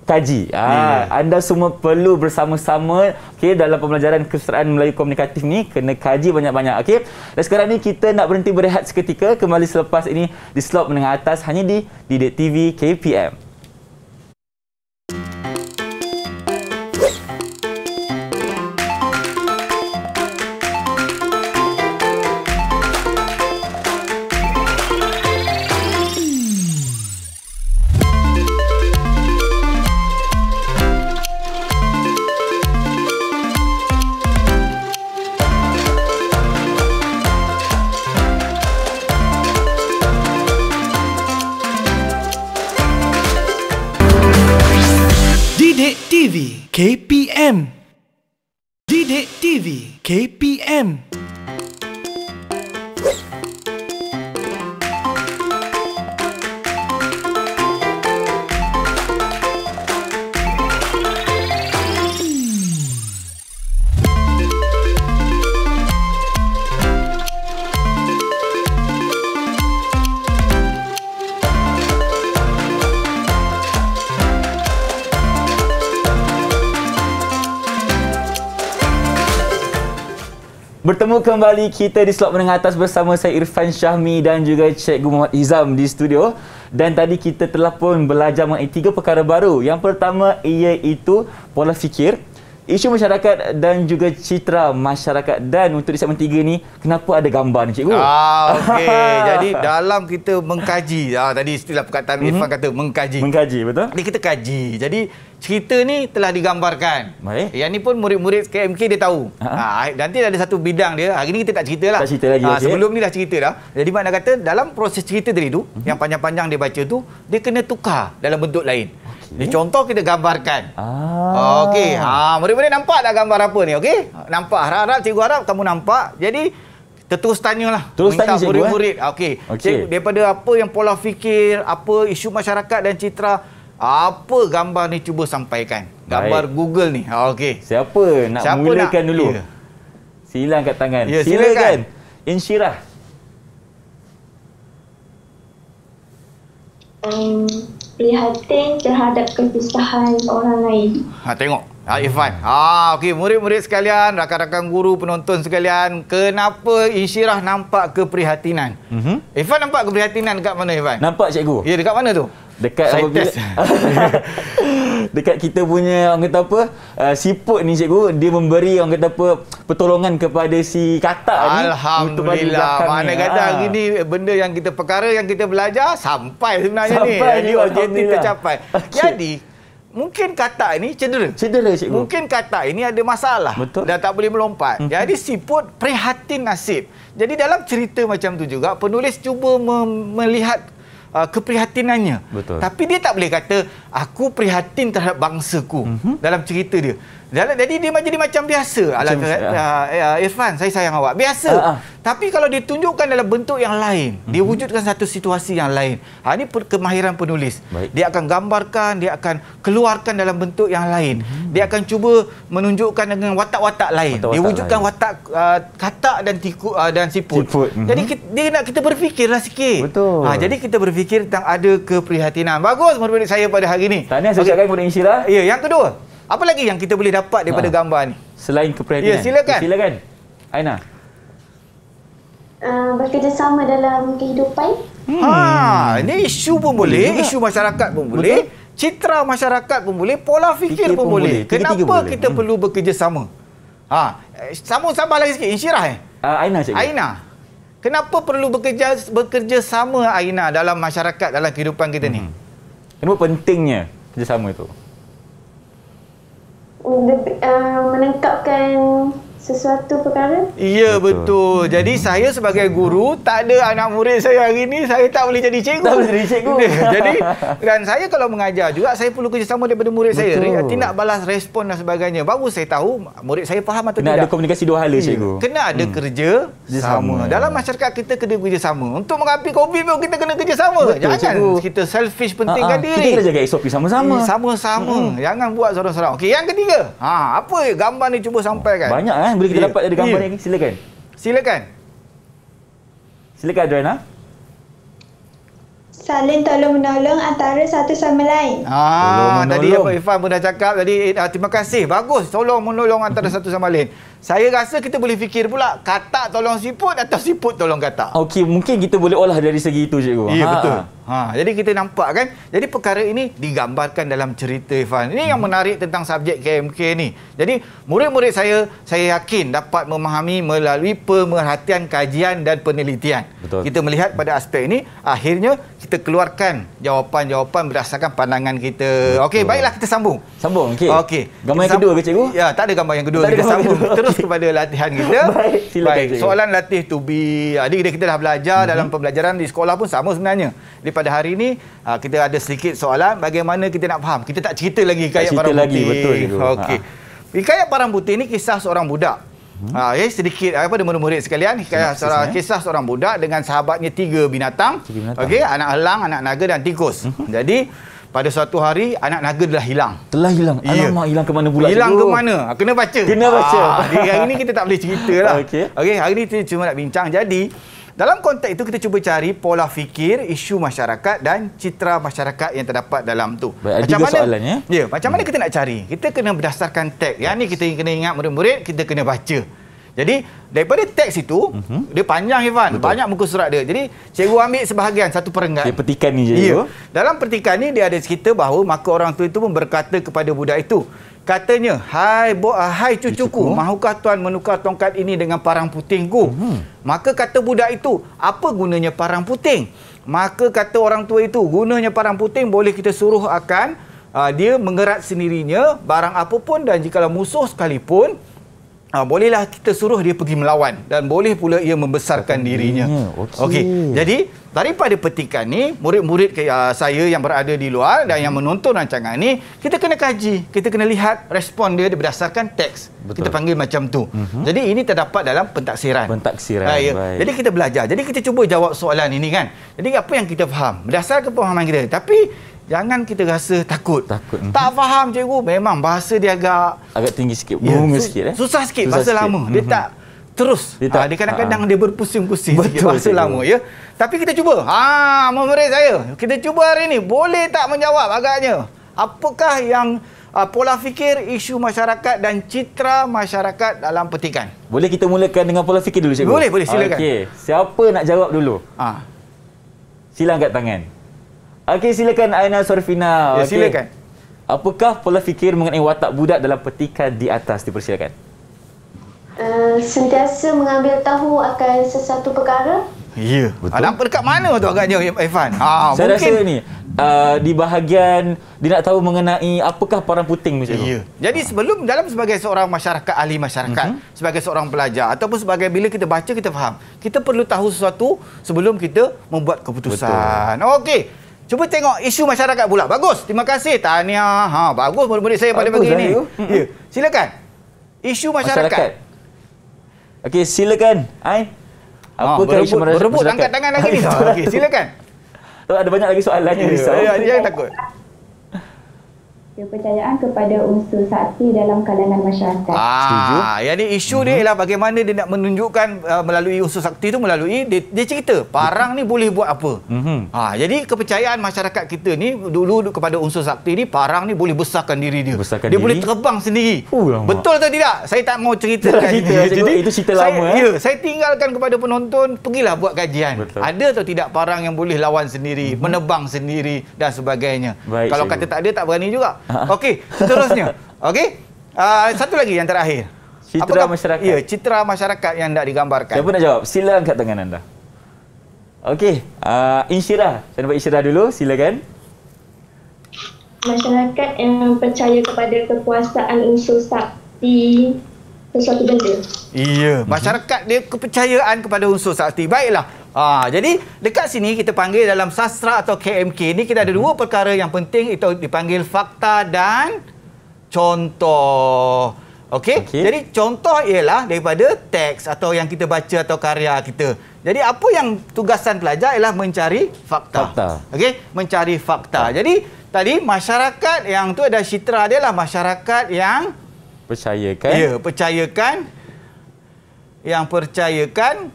kaji. Ah, yeah. Hmm. anda semua perlu bersama-sama Okay dalam pembelajaran kesusteraan Melayu komunikatif ni kena kaji banyak-banyak Okay Dan sekarang ni kita nak berhenti berehat seketika kembali selepas ini di slot menengah atas hanya di Didik TV KPM. KPM Didik TV KPM Bertemu kembali kita di slot menengah atas bersama saya Irfan Syahmi dan juga Cikgu Muhammad Izam di studio. Dan tadi kita telah pun belajar mengenai tiga perkara baru. Yang pertama iaitu pola fikir, isu masyarakat dan juga citra masyarakat dan untuk di segmen tiga ni kenapa ada gambar ni cikgu? Ah okey jadi dalam kita mengkaji ah tadi istilah perkataan mhm. Irfan mm-hmm. kata mengkaji. Mengkaji betul? Jadi kita kaji. Jadi cerita ni telah digambarkan. Baik. Yang ni pun murid-murid KMK dia tahu. Ha? Ah ha, nanti ada satu bidang dia. Hari ni kita tak ceritalah. Tak cerita lagi. Ha, ah, okay. sebelum ni dah cerita dah. Jadi mana kata dalam proses cerita tadi tu mm-hmm. yang panjang-panjang dia baca tu dia kena tukar dalam bentuk lain. Okay. contoh kita gambarkan. Ah. Okey. Ha, murid-murid nampak tak gambar apa ni? Okey. Ha. Nampak. Harap-harap cikgu harap kamu nampak. Jadi Terus tanya lah. Terus tanya cikgu. Minta murid eh? Okey. Okay. Daripada apa yang pola fikir, apa isu masyarakat dan citra, apa gambar ni cuba sampaikan. Gambar Baik. Google ni. okay. Siapa nak Siapa mulakan nak? dulu? Yeah. Sila angkat tangan. Yeah, silakan. silakan. Insyirah. Um, prihatin terhadap kesusahan orang lain. Ha, tengok. Ha, Irfan. Ha, okay. Murid-murid sekalian, rakan-rakan guru, penonton sekalian, kenapa Isyirah nampak keprihatinan? Mm -hmm. Irfan nampak keprihatinan dekat mana, Irfan? Nampak, cikgu. Ya, dekat mana tu? dekat apa dekat kita punya orang kata apa uh, siput ni cikgu dia memberi orang kata apa pertolongan kepada si kata ni alhamdulillah mana kata hari ah. ni benda yang kita perkara yang kita belajar sampai sebenarnya sampai ni jadi objektif tercapai okay. jadi Mungkin kata ini cedera. Cedera cikgu. Mungkin kata ini ada masalah. Betul. Dah tak boleh melompat. Mm-hmm. Jadi siput prihatin nasib. Jadi dalam cerita macam tu juga penulis cuba melihat uh, keprihatinannya. Betul. Tapi dia tak boleh kata aku prihatin terhadap bangsaku mm-hmm. dalam cerita dia. Jadi, jadi dia jadi macam biasa. Alah kan? ah. ya, ya, Irfan, saya sayang awak. Biasa. Uh, uh. Tapi kalau ditunjukkan dalam bentuk yang lain, mm -hmm. dia wujudkan satu situasi yang lain. Ha, ini kemahiran penulis. Baik. Dia akan gambarkan, dia akan keluarkan dalam bentuk yang lain. Mm -hmm. Dia akan cuba menunjukkan dengan watak-watak lain. Watak -watak dia wujudkan lain. watak uh, katak dan tiku uh, dan siput. siput. Mm Jadi kita, dia nak kita berfikirlah sikit. Betul. Ha, jadi kita berfikir tentang ada keprihatinan. Bagus menurut saya pada hari ini. Tahniah saya okay. ucapkan kepada Insyirah. Ya, yang kedua. Apa lagi yang kita boleh dapat daripada ha. gambar ni? Selain keprihatinan. Ya, silakan. Silakan. Aina. Uh, bekerjasama dalam kehidupan. Hmm. Ha, ini isu pun boleh, boleh isu masyarakat pun boleh, Betul? citra masyarakat pun boleh, pola fikir pun, pun boleh. boleh. Kenapa boleh. kita hmm. perlu bekerjasama? Ha, sama-sama lagi sikit, insyirah eh? Uh, Aina cakap. Aina. Kenapa perlu bekerja bekerja sama Aina dalam masyarakat dalam kehidupan kita hmm. ni? Kenapa pentingnya kerjasama itu? lebih, uh, menengkapkan sesuatu perkara. Ya betul. betul. Hmm. Jadi saya sebagai guru tak ada anak murid saya hari ini saya tak boleh jadi cikgu. Tak boleh jadi cikgu. jadi dan saya kalau mengajar juga saya perlu kerjasama daripada murid betul. saya. Nanti nak balas respon dan sebagainya. Baru saya tahu murid saya faham atau kena tidak. Kena ada komunikasi dua hala cikgu. Kena ada hmm. kerja sama. Ya. Dalam masyarakat kita kena kerjasama. Untuk mengapi COVID pun kita kena kerjasama. Betul, Jangan cikgu. kita selfish pentingkan Ha-ha. Ah. diri. Kita jaga SOP sama-sama. Sama-sama. Hmm. Jangan buat sorang-sorang. Okey, yang ketiga. Ha, apa gambar ni cuba sampaikan? Banyak kan? boleh kita dapat dari gambar yeah. yang ni silakan. Silakan. Silakan Joanna. Saling tolong menolong antara satu sama lain. Ah, tadi apa Irfan pun dah cakap tadi ah, terima kasih. Bagus tolong menolong antara satu sama lain saya rasa kita boleh fikir pula katak tolong siput atau siput tolong katak. Okey, mungkin kita boleh olah dari segi itu cikgu. Ya, ha. betul. Ha, jadi kita nampak kan, jadi perkara ini digambarkan dalam cerita Ifan. Ini hmm. yang menarik tentang subjek KMK ni. Jadi murid-murid saya, saya yakin dapat memahami melalui pemerhatian kajian dan penelitian. Betul. Kita melihat pada aspek ini, akhirnya kita keluarkan jawapan-jawapan berdasarkan pandangan kita. Okey, baiklah kita sambung. Sambung, okey. Okay. Gambar yang kedua ke cikgu? Ya, tak ada gambar yang kedua. Tak kita sambung. Kedua. Terus terus kepada latihan kita. Baik, Baik. Soalan latih to be. Jadi ah, kita, kita dah belajar mm-hmm. dalam pembelajaran di sekolah pun sama sebenarnya. Daripada hari ini ah, kita ada sedikit soalan bagaimana kita nak faham. Kita tak cerita lagi kisah barang putih. lagi betul itu. Okey. Ha. Hikayat barang putih ni kisah seorang budak. Mm-hmm. Ha, ah, okay. Eh, sedikit apa murid-murid sekalian, kisah, seorang, eh. kisah seorang budak dengan sahabatnya tiga binatang. binatang. Okey, anak elang, anak naga dan tikus. Mm-hmm. Jadi pada suatu hari anak naga telah hilang. Telah hilang. Ya. Alamak hilang ke mana pula? Hilang ke mana? Ah, kena baca. Kena baca. Ah, hari ini kita tak boleh ceritalah. Okey. Okey, hari ini kita cuma nak bincang. Jadi, dalam konteks itu kita cuba cari pola fikir, isu masyarakat dan citra masyarakat yang terdapat dalam tu. Baik, ya? Ya, macam mana soalannya? Ya, macam hmm. mana kita nak cari? Kita kena berdasarkan teks. Yang ni kita kena ingat murid-murid, kita kena baca. Jadi daripada teks itu uh-huh. dia panjang Ivan, Betul. banyak muka surat dia. Jadi cikgu ambil sebahagian satu perenggan. Dia petikan ni je. Ya. Dalam petikan ni dia ada cerita bahawa maka orang tua itu pun berkata kepada budak itu, katanya, "Hai bo, uh, hai cucuku, cucuku, mahukah tuan menukar tongkat ini dengan parang putingku?" Uh-huh. Mhm. Maka kata budak itu, "Apa gunanya parang puting?" Maka kata orang tua itu, "Gunanya parang puting boleh kita suruh akan uh, dia mengerat sendirinya barang apapun dan jikalau musuh sekalipun" Ha, bolehlah kita suruh dia pergi melawan dan boleh pula ia membesarkan dirinya. Ya, Okey. Okay. Jadi daripada petikan ni murid-murid ya, saya yang berada di luar dan hmm. yang menonton rancangan ni kita kena kaji, kita kena lihat respon dia berdasarkan teks. Betul. Kita panggil macam tu. Mm-hmm. Jadi ini terdapat dalam pentaksiran. Pentaksiran. Ha, ya. Jadi kita belajar. Jadi kita cuba jawab soalan ini kan. Jadi apa yang kita faham berdasarkan pemahaman kita. Tapi Jangan kita rasa takut. Takut. Tak faham cikgu memang bahasa dia agak agak tinggi sikit, ya, bunga yeah, sikit eh. Susah sikit susah bahasa sikit. lama. Dia mhm. tak terus. Dia, tak, ha, dia kadang-kadang ha. dia berpusing-pusing Betul, bahasa cikgu. lama ya. Tapi kita cuba. Ha, memori saya. Kita cuba hari ini boleh tak menjawab agaknya. Apakah yang uh, pola fikir isu masyarakat dan citra masyarakat dalam petikan? Boleh kita mulakan dengan pola fikir dulu cikgu? Boleh, boleh silakan. Okey. Siapa nak jawab dulu? Ha. Sila angkat tangan. Okey silakan Aina Sorfina. Ya silakan. Apakah pola fikir mengenai watak budak dalam petikan di atas dipersilakan? Uh, sentiasa mengambil tahu akan sesuatu perkara. Ya, betul. Nampak dekat mana tu agaknya Evan? Ha, ah, Saya mungkin... rasa ni, Uh, di bahagian dia nak tahu mengenai apakah parang puting macam tu. Ya. Jadi sebelum dalam sebagai seorang masyarakat ahli masyarakat, uh-huh. sebagai seorang pelajar ataupun sebagai bila kita baca kita faham. Kita perlu tahu sesuatu sebelum kita membuat keputusan. Okey. Cuba tengok isu masyarakat pula. Bagus. Terima kasih. Tahniah. Ha, bagus murid-murid saya pada bagus pagi lah, ini. Ya. Yeah. Silakan. Isu masyarakat. masyarakat. Okey, silakan. Ai. Ha, Apa berebut, isu masyarakat? Berebut angkat tangan lagi ni. Ha, okey, silakan. Tak ada banyak lagi soalan yang ni. Ya, jangan ya, takut kepercayaan kepada unsur sakti dalam kalangan masyarakat. Ah, Setuju. yang ni isu uh-huh. dia mhm. ialah bagaimana dia nak menunjukkan uh, melalui unsur sakti itu melalui dia, dia cerita parang ni boleh buat apa. Uh-huh. Ah, jadi kepercayaan masyarakat kita ni dulu kepada unsur sakti ni parang ni boleh besarkan diri dia. Besarkan dia diri. boleh terbang sendiri. Uh, Betul atau tidak? Saya tak mau cerita lagi. Jadi itu cerita saya, lama. Eh. Ya, saya tinggalkan kepada penonton pergilah buat kajian. Betul. Ada atau tidak parang yang boleh lawan sendiri, uh-huh. menebang sendiri dan sebagainya. Baik, Kalau kata tak ada tak berani juga. Ah. Okey, seterusnya. Okey. Uh, satu lagi yang terakhir. Citra Apakah, masyarakat. Ya, citra masyarakat yang nak digambarkan. Siapa nak jawab? Sila angkat tangan anda. Okey, uh, ah, Insyira. Saya nampak Insyira dulu. Silakan. Masyarakat yang percaya kepada kekuasaan unsur sakti sesuatu benda. Iya, mhm. masyarakat dia kepercayaan kepada unsur sakti. Baiklah. Ha, jadi dekat sini kita panggil dalam sastra atau KMK ni kita ada mhm. dua perkara yang penting itu dipanggil fakta dan contoh. Okey. Okay. Jadi contoh ialah daripada teks atau yang kita baca atau karya kita. Jadi apa yang tugasan pelajar ialah mencari fakta. fakta. Okey, mencari fakta. Jadi tadi masyarakat yang tu ada citra dia lah masyarakat yang percayakan ya percayakan yang percayakan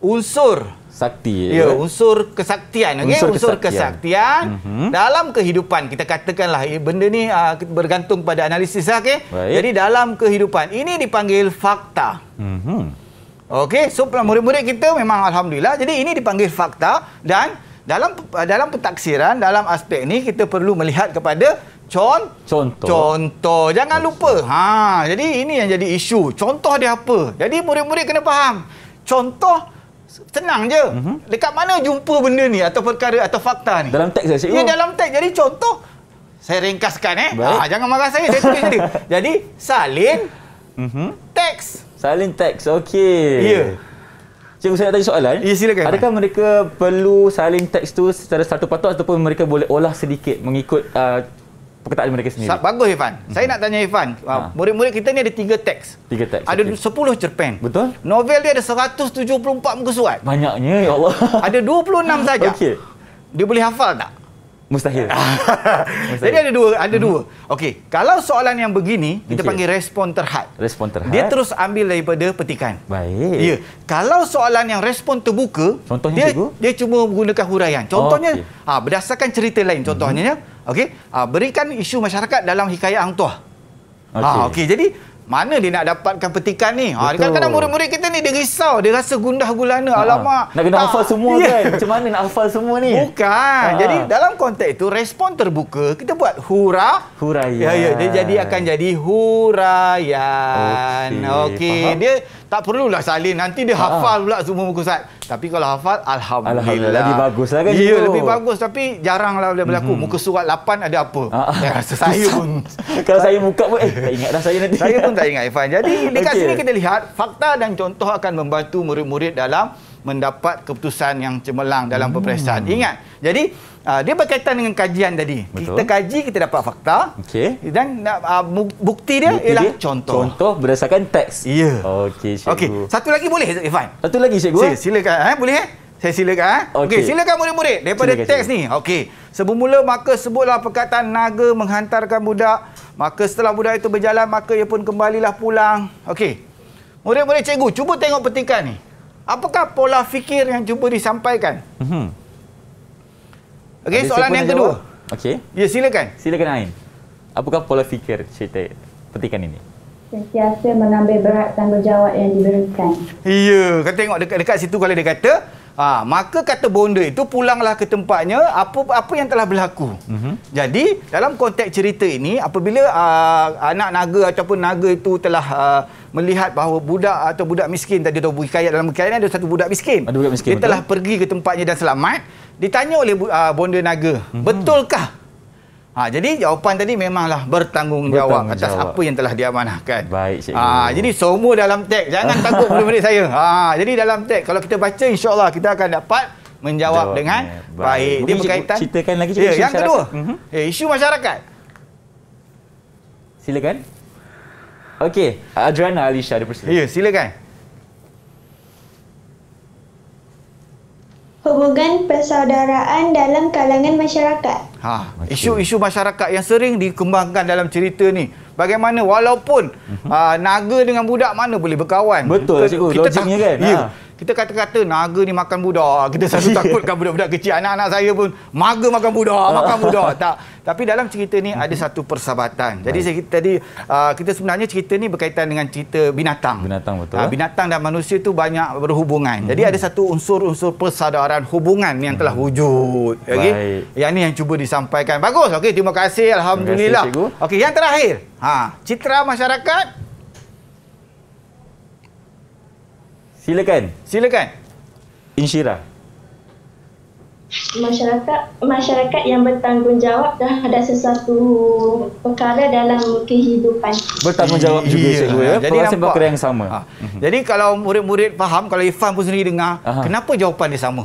unsur sakti ya, ya unsur kesaktian okey unsur, unsur kesaktian, kesaktian mm-hmm. dalam kehidupan kita katakanlah eh, benda ni uh, bergantung pada analisis ah, okey jadi dalam kehidupan ini dipanggil fakta mm-hmm. okey so murid-murid kita memang alhamdulillah jadi ini dipanggil fakta dan dalam dalam pentaksiran dalam aspek ni kita perlu melihat kepada Con? Contoh. Contoh. Jangan lupa. Ha, jadi ini yang jadi isu. Contoh dia apa? Jadi murid-murid kena faham. Contoh senang je. Mm-hmm. Dekat mana jumpa benda ni atau perkara atau fakta ni? Dalam teks saya. Lah, ya dalam teks. Jadi contoh saya ringkaskan eh. Ha, jangan marah saya. Saya tulis tadi. jadi salin mm-hmm. teks. Salin teks. Okay. Ya. Cikgu saya nak tanya soalan. Eh. Ya silakan. Adakah man. mereka perlu salin teks tu secara satu patut ataupun mereka boleh olah sedikit mengikut uh, perkataan mereka sendiri. Sa- bagus Ivan. Mm-hmm. Saya nak tanya Ivan. Ha. Ah, murid-murid kita ni ada tiga teks. Tiga teks. Ada okay. 10 cerpen. Betul. Novel dia ada 174 muka surat. Banyaknya ya Allah. ada 26 saja. Okey. Dia boleh hafal tak? mustahil. mustahil. Jadi ada dua, ada mm-hmm. dua. Okey, kalau soalan yang begini kita panggil respon terhad. Respon terhad. Dia terus ambil daripada petikan. Baik. Ya. Kalau soalan yang respon terbuka, contohnya dia, dia cuma menggunakan huraian. Contohnya, okay. ha, ah, berdasarkan cerita lain hmm. contohnya, mm-hmm. okey, ha, berikan isu masyarakat dalam hikayat Ang Tuah. Ah, okey. Ha, okey, jadi mana dia nak dapatkan petikan ni ha, kadang-kadang murid-murid kita ni dia risau dia rasa gundah gulana ha, ha. alamak nak kena hafal semua yeah. kan macam mana nak hafal semua ni bukan ha. jadi ha. dalam konteks itu respon terbuka kita buat hura huraian ya, ya. Dia jadi akan jadi huraian okey okay. dia tak perlulah salin nanti dia ah. hafal pula semua buku Ustaz tapi kalau hafal alhamdulillah, alhamdulillah. lebih baguslah kan ya lebih bagus tapi jaranglah boleh berlaku mm-hmm. muka surat 8 ada apa ah. rasa saya pun kalau saya buka pun eh tak ingat dah saya nanti saya pun tak ingat Ifan jadi dekat okay. sini kita lihat fakta dan contoh akan membantu murid-murid dalam mendapat keputusan yang cemerlang dalam hmm. peperiksaan. Ingat. Jadi uh, dia berkaitan dengan kajian tadi. Betul. Kita kaji kita dapat fakta. Okey. Dan uh, bukti dia bukti ialah dia? contoh. Contoh berdasarkan teks. Ya. Yeah. Okey Cikgu. Okey. Satu lagi boleh Irfan? Satu lagi Cikgu. Sil eh? silakan eh boleh eh? Saya silakan eh. Okey. Okay, silakan murid-murid daripada silakan, teks silakan. ni. Okey. Sebelum maka sebutlah perkataan naga menghantarkan budak. Maka setelah budak itu berjalan maka ia pun kembalilah pulang. Okey. Murid-murid cikgu cuba tengok petikan ni. Apakah pola fikir yang cuba disampaikan? Mhm. Okey, soalan yang kedua. Okey. Ya, silakan. Silakan Ain. Apakah pola fikir cerita petikan ini? Sentiasa mengambil berat tanggungjawab yang diberikan. Iya, kan tengok dekat-dekat situ kalau dia kata Ha, maka kata bonda itu pulanglah ke tempatnya apa apa yang telah berlaku. Mm -hmm. Jadi dalam konteks cerita ini apabila uh, anak naga ataupun naga itu telah uh, melihat bahawa budak atau budak miskin tadi tu kaya dalam berkaitan ada satu budak miskin. budak miskin. Dia betul? telah pergi ke tempatnya dan selamat. Ditanya oleh uh, bonda naga, mm -hmm. betulkah Ha, jadi jawapan tadi memanglah bertanggungjawab, bertanggungjawab atas apa yang telah diamanahkan. Baik, Cik ha, Jadi semua dalam teks. Jangan takut murid-murid saya. Ha, jadi dalam teks. Kalau kita baca, insyaAllah kita akan dapat menjawab Jawab dengan baik. baik. Dia berkaitan. Ceritakan lagi. Cik, ya, yang kedua. Uh-huh. Eh, isu masyarakat. Silakan. Okey. Adriana Alisha, dia persilakan. Ya, silakan. hubungan persaudaraan dalam kalangan masyarakat. Ha, isu-isu masyarakat yang sering dikembangkan dalam cerita ni. Bagaimana walaupun mhm. uh, naga dengan budak mana boleh berkawan? Betul, Kita, cikgu. kan. Ya. Ha kita kata-kata naga ni makan budak ah, kita selalu takutkan budak-budak kecil anak-anak saya pun naga makan budak ah. makan budak tak tapi dalam cerita ni ada satu persahabatan jadi saya, tadi uh, kita sebenarnya cerita ni berkaitan dengan cerita binatang binatang betul uh, binatang dan manusia tu banyak berhubungan jadi hmm. ada satu unsur-unsur persaudaraan hubungan yang telah hmm. wujud okay? Baik. yang ni yang cuba disampaikan bagus okey terima kasih alhamdulillah okey yang terakhir ha citra masyarakat Silakan. Silakan. Insira. Masyarakat masyarakat yang bertanggungjawab dah ada sesuatu perkara dalam kehidupan. Bertanggungjawab juga yeah. saya. Yeah. Jadi rasa perkara yang sama. Ha. Mm-hmm. Jadi kalau murid-murid faham, kalau Ifan pun sendiri dengar, Aha. kenapa jawapan dia sama?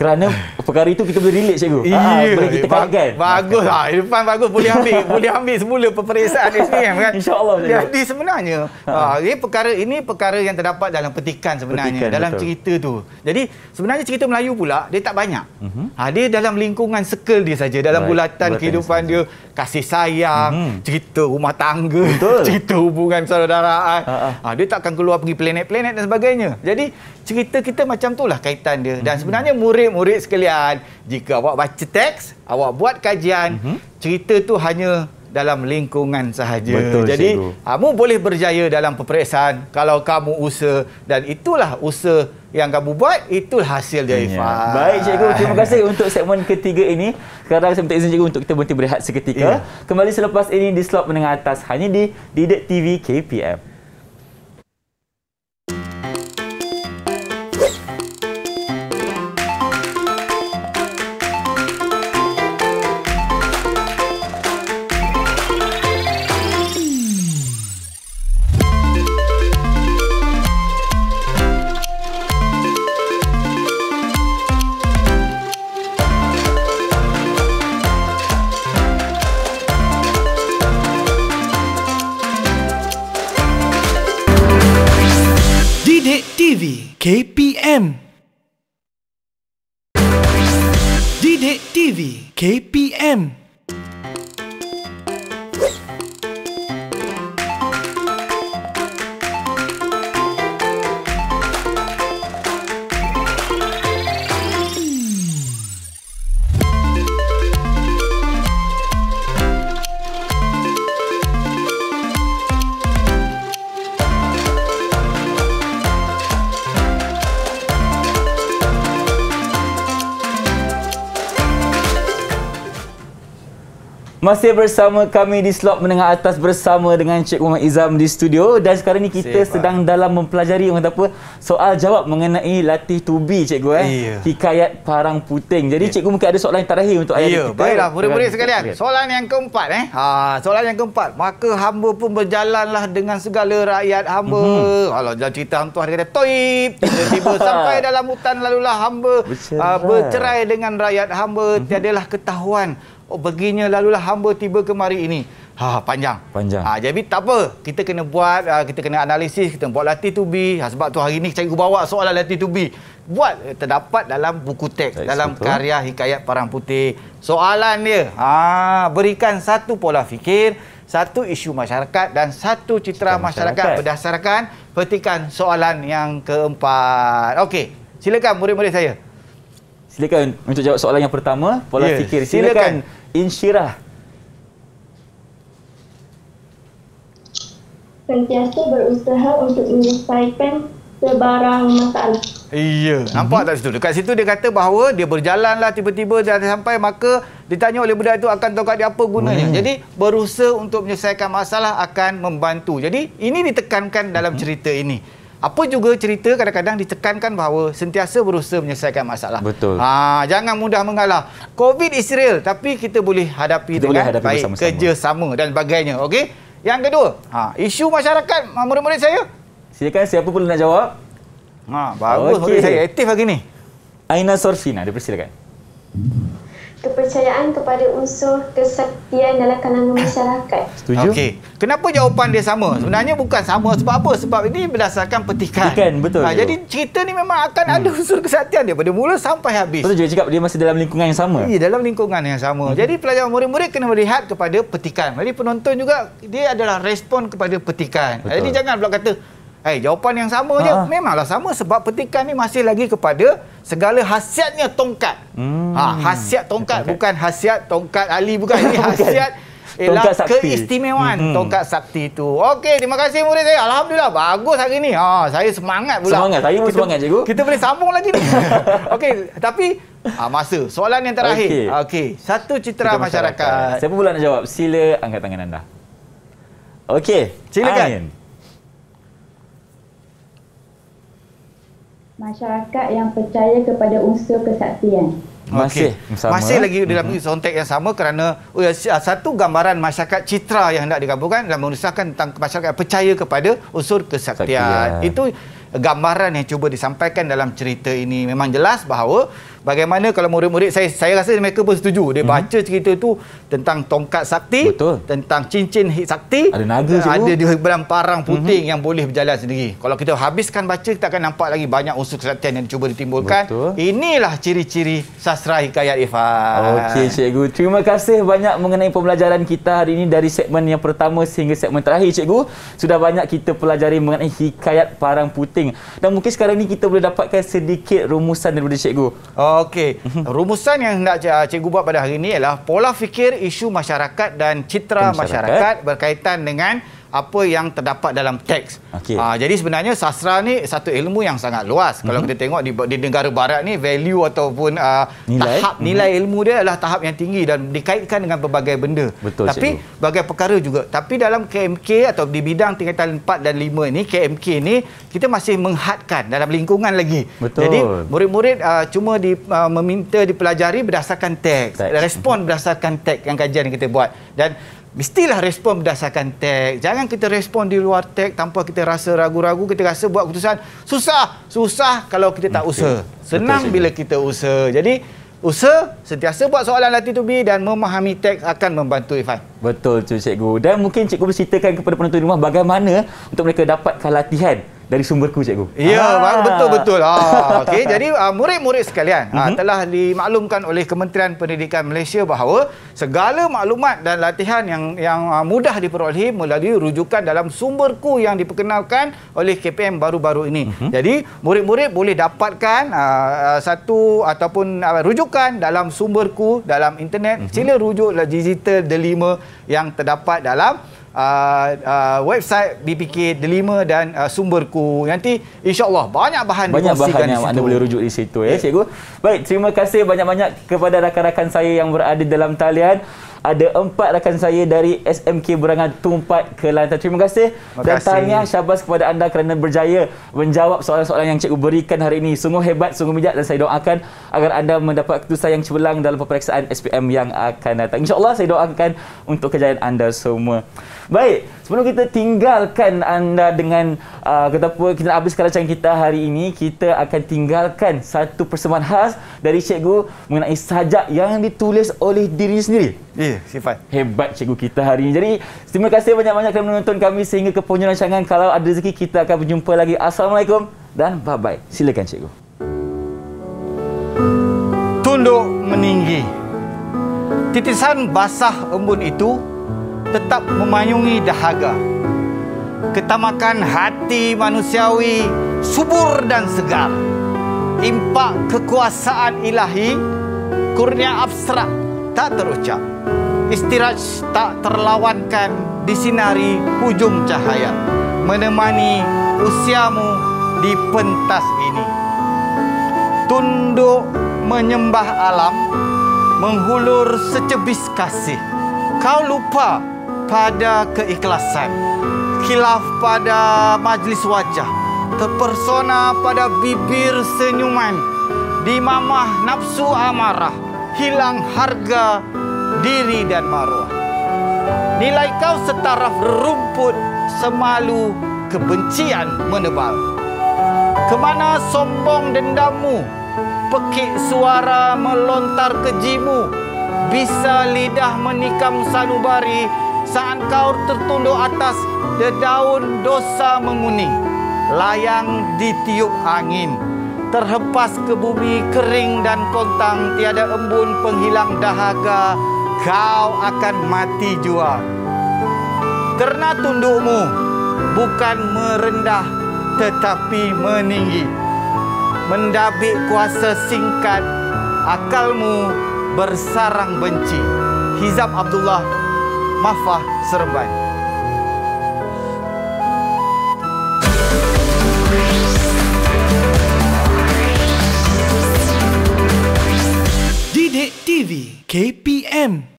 kerana perkara itu kita boleh relate cikgu. Ha, boleh kita kaitkan. Ba- bagus lah. Ha, depan bagus. Boleh ambil. boleh ambil semula peperiksaan SPM kan. InsyaAllah. Jadi sebenarnya. Ha. Ha, perkara ini perkara yang terdapat dalam petikan sebenarnya. Petikan, dalam betul. cerita tu. Jadi sebenarnya cerita Melayu pula dia tak banyak. Uh-huh. Ha, dia dalam lingkungan circle dia saja. Dalam right. bulatan, bulatan kehidupan dia. Kasih sayang. Uh-huh. Cerita rumah tangga. Betul. cerita hubungan saudaraan. Ha, ha. dia takkan keluar pergi planet-planet dan sebagainya. Jadi cerita kita macam tu lah kaitan dia. Dan uh-huh. sebenarnya murid murid sekalian, jika awak baca teks, awak buat kajian, mm-hmm. cerita tu hanya dalam lingkungan sahaja. Betul, Jadi, cikgu. kamu boleh berjaya dalam peperiksaan kalau kamu usaha dan itulah usaha yang kamu buat, itulah hasil dia, ya. Ifan. Baik, cikgu. Terima kasih untuk segmen ketiga ini. Sekarang saya minta izin cikgu untuk kita berhenti berehat seketika. Yeah. Kembali selepas ini di slot menengah atas hanya di Didik TV KPM. KPM. Didik TV KPM. Masih bersama kami di slot menengah atas bersama dengan Cik Muhammad Izam di studio dan sekarang ni kita Sifat. sedang dalam mempelajari orang apa soal jawab mengenai latih tubi cikgu eh iya. hikayat parang puting. Jadi iya. cikgu mungkin ada soalan terakhir untuk ayah ayat kita. Ya, baiklah, murid-murid sekalian. Soalan yang keempat eh. Ha, soalan yang keempat. Maka hamba pun berjalanlah dengan segala rakyat hamba. Kalau mhm. mm-hmm. cerita hantu hari kata toip tiba-tiba sampai dalam hutan lalulah hamba bercerai, uh, bercerai dengan rakyat hamba mm-hmm. tiadalah ketahuan oh, Beginya lalulah hamba tiba kemari ini ha, Panjang Panjang. Ha, jadi tak apa Kita kena buat uh, Kita kena analisis Kita buat latih to be ha, Sebab tu hari ni cikgu bawa soalan latih to be Buat eh, terdapat dalam buku teks Saya Dalam sebetul. karya Hikayat Parang Putih Soalan dia ha, Berikan satu pola fikir satu isu masyarakat dan satu citra, citra masyarakat, masyarakat berdasarkan petikan soalan yang keempat. Okey, silakan murid-murid saya. Silakan untuk jawab soalan yang pertama. Pola yeah. fikir. Silakan. silakan insyirah? Sentiasa berusaha untuk menyelesaikan sebarang masalah. Iya, hmm. nampak tak situ? Dekat situ dia kata bahawa dia berjalanlah tiba-tiba dan sampai maka ditanya oleh budak itu akan tongkat dia apa gunanya. Hmm. Jadi berusaha untuk menyelesaikan masalah akan membantu. Jadi ini ditekankan dalam hmm. cerita ini apa juga cerita kadang-kadang ditekankan bahawa sentiasa berusaha menyelesaikan masalah. Betul. Ha, jangan mudah mengalah. COVID is real tapi kita boleh hadapi kita dengan boleh hadapi baik kerjasama dan bagainya. Okey. Yang kedua, ha, isu masyarakat ha, murid-murid saya. Silakan siapa pun nak jawab. Ha, bagus. Okay. Murid saya aktif lagi ni. Aina Sorfina, dipersilakan kepercayaan kepada unsur kesaktian dalam kalangan masyarakat. Setuju. Okey. Kenapa jawapan dia sama? Hmm. Sebenarnya bukan sama sebab apa? Sebab ini berdasarkan petikan. Petikan, betul. Ha, jadi cerita ni memang akan hmm. ada unsur kesaktian dia pada mula sampai habis. Betul juga cakap dia masih dalam lingkungan yang sama. Ya, dalam lingkungan yang sama. Hmm. Jadi pelajar murid-murid kena melihat kepada petikan. Jadi penonton juga dia adalah respon kepada petikan. Betul. Jadi jangan pula kata Hey, eh, jawapan yang sama ha. je memanglah sama sebab petikan ni masih lagi kepada segala hasiatnya tongkat. Hmm. Ha, hasiat tongkat, tongkat bukan hasiat tongkat Ali bukan ini hasiat ialah keistimewaan hmm, hmm. tongkat sakti tu. Okey, terima kasih murid saya. Alhamdulillah bagus hari ni. Ha, saya semangat pula. Semangat, saya pun kita, semangat cikgu. Kita boleh sambung lagi ni. Okey, tapi ha, masa. Soalan yang terakhir. Okey, okay. satu citra masyarakat. masyarakat. Siapa pula nak jawab? Sila angkat tangan anda. Okey, silakan. Ain. masyarakat yang percaya kepada unsur kesaktian. Masih okay. masih lagi dalam mm -hmm. sontek yang sama kerana uh, satu gambaran masyarakat citra yang hendak digabungkan dan menusahkan tentang masyarakat percaya kepada unsur kesaktian. Itu gambaran yang cuba disampaikan dalam cerita ini. Memang jelas bahawa bagaimana kalau murid-murid saya saya rasa mereka pun setuju dia mhm. baca mm-hmm. cerita tu tentang tongkat sakti Betul. tentang cincin sakti ada naga uh, ada di dalam parang puting mm-hmm. yang boleh berjalan sendiri kalau kita habiskan baca kita akan nampak lagi banyak unsur kesaktian yang cuba ditimbulkan Betul. inilah ciri-ciri sastra hikayat Ifan okey cikgu terima kasih banyak mengenai pembelajaran kita hari ini dari segmen yang pertama sehingga segmen terakhir cikgu sudah banyak kita pelajari mengenai hikayat parang puting dan mungkin sekarang ni kita boleh dapatkan sedikit rumusan daripada cikgu oh, Okey, mhm. rumusan yang hendak cikgu buat pada hari ini ialah pola fikir isu masyarakat dan citra masyarakat, masyarakat berkaitan dengan apa yang terdapat dalam teks. Okay. Uh, ah, jadi sebenarnya sastra ni satu ilmu yang sangat luas. Mm-hmm. Kalau mhm. kita tengok di, di negara barat ni value ataupun uh, nilai. tahap mm-hmm. nilai ilmu dia adalah tahap yang tinggi dan dikaitkan dengan pelbagai benda. Betul, Tapi bagai perkara juga. Tapi dalam KMK atau di bidang tingkatan 4 dan 5 ni KMK ni kita masih menghadkan dalam lingkungan lagi. Betul. Jadi murid-murid uh, cuma di, uh, meminta dipelajari berdasarkan teks. Respon berdasarkan teks yang kajian yang kita buat. Dan mestilah respon berdasarkan tag. Jangan kita respon di luar tag tanpa kita rasa ragu-ragu, kita rasa buat keputusan. Susah, susah kalau kita tak okay. usaha. Senang Betul bila kita usaha. Jadi usaha, sentiasa buat soalan latih tubi dan memahami tag akan membantu Ifan. Betul tu Cikgu. Dan mungkin Cikgu berceritakan kepada penonton rumah bagaimana untuk mereka dapatkan latihan dari sumberku cikgu. Ya, ah. ah betul betul. Ah, okey. Jadi uh, murid-murid sekalian, uh-huh. uh, telah dimaklumkan oleh Kementerian Pendidikan Malaysia bahawa segala maklumat dan latihan yang yang uh, mudah diperolehi melalui rujukan dalam sumberku yang diperkenalkan oleh KPM baru-baru ini. Uh-huh. Jadi, murid-murid boleh dapatkan uh, satu ataupun uh, rujukan dalam sumberku dalam internet. Uh-huh. Sila rujuklah Digital Delima yang terdapat dalam uh, uh, website BPK Delima dan uh, sumberku nanti insyaAllah banyak bahan banyak bahan yang anda boleh rujuk di situ ya yeah. cikgu baik terima kasih banyak-banyak kepada rakan-rakan saya yang berada dalam talian ada empat rakan saya dari SMK Burangan Tumpat Kelantan. Terima kasih. Dan tanya syabas kepada anda kerana berjaya menjawab soalan-soalan yang cikgu berikan hari ini. Sungguh hebat, sungguh bijak dan saya doakan agar anda mendapat keputusan yang cemerlang dalam peperiksaan SPM yang akan datang. InsyaAllah saya doakan untuk kejayaan anda semua. Baik, sebelum kita tinggalkan anda dengan uh, kata apa kita nak habiskan rancangan kita hari ini, kita akan tinggalkan satu persembahan khas dari cikgu mengenai sajak yang ditulis oleh diri sendiri. Eh, sifat. Hebat cikgu kita hari ini. Jadi, terima kasih banyak-banyak kerana menonton kami sehingga ke punya rancangan. Kalau ada rezeki, kita akan berjumpa lagi. Assalamualaikum dan bye-bye. Silakan cikgu. Tunduk meninggi. Titisan basah embun itu tetap memayungi dahaga. Ketamakan hati manusiawi subur dan segar. Impak kekuasaan ilahi, kurnia abstrak tak terucap. Istirahat tak terlawankan di sinari hujung cahaya. Menemani usiamu di pentas ini. Tunduk menyembah alam, menghulur secebis kasih. Kau lupa pada keikhlasan. kilaf pada majlis wajah. Terpersona pada bibir senyuman. di Dimamah nafsu amarah hilang harga diri dan maruah. Nilai kau setaraf rumput semalu kebencian menebal. Kemana sombong dendammu? Pekik suara melontar kejimu. Bisa lidah menikam sanubari saat kau tertunduk atas dedaun dosa menguning. Layang ditiup angin terhempas ke bumi kering dan kontang tiada embun penghilang dahaga kau akan mati jua kerana tundukmu bukan merendah tetapi meninggi mendabik kuasa singkat akalmu bersarang benci hizab abdullah mafah serban KPM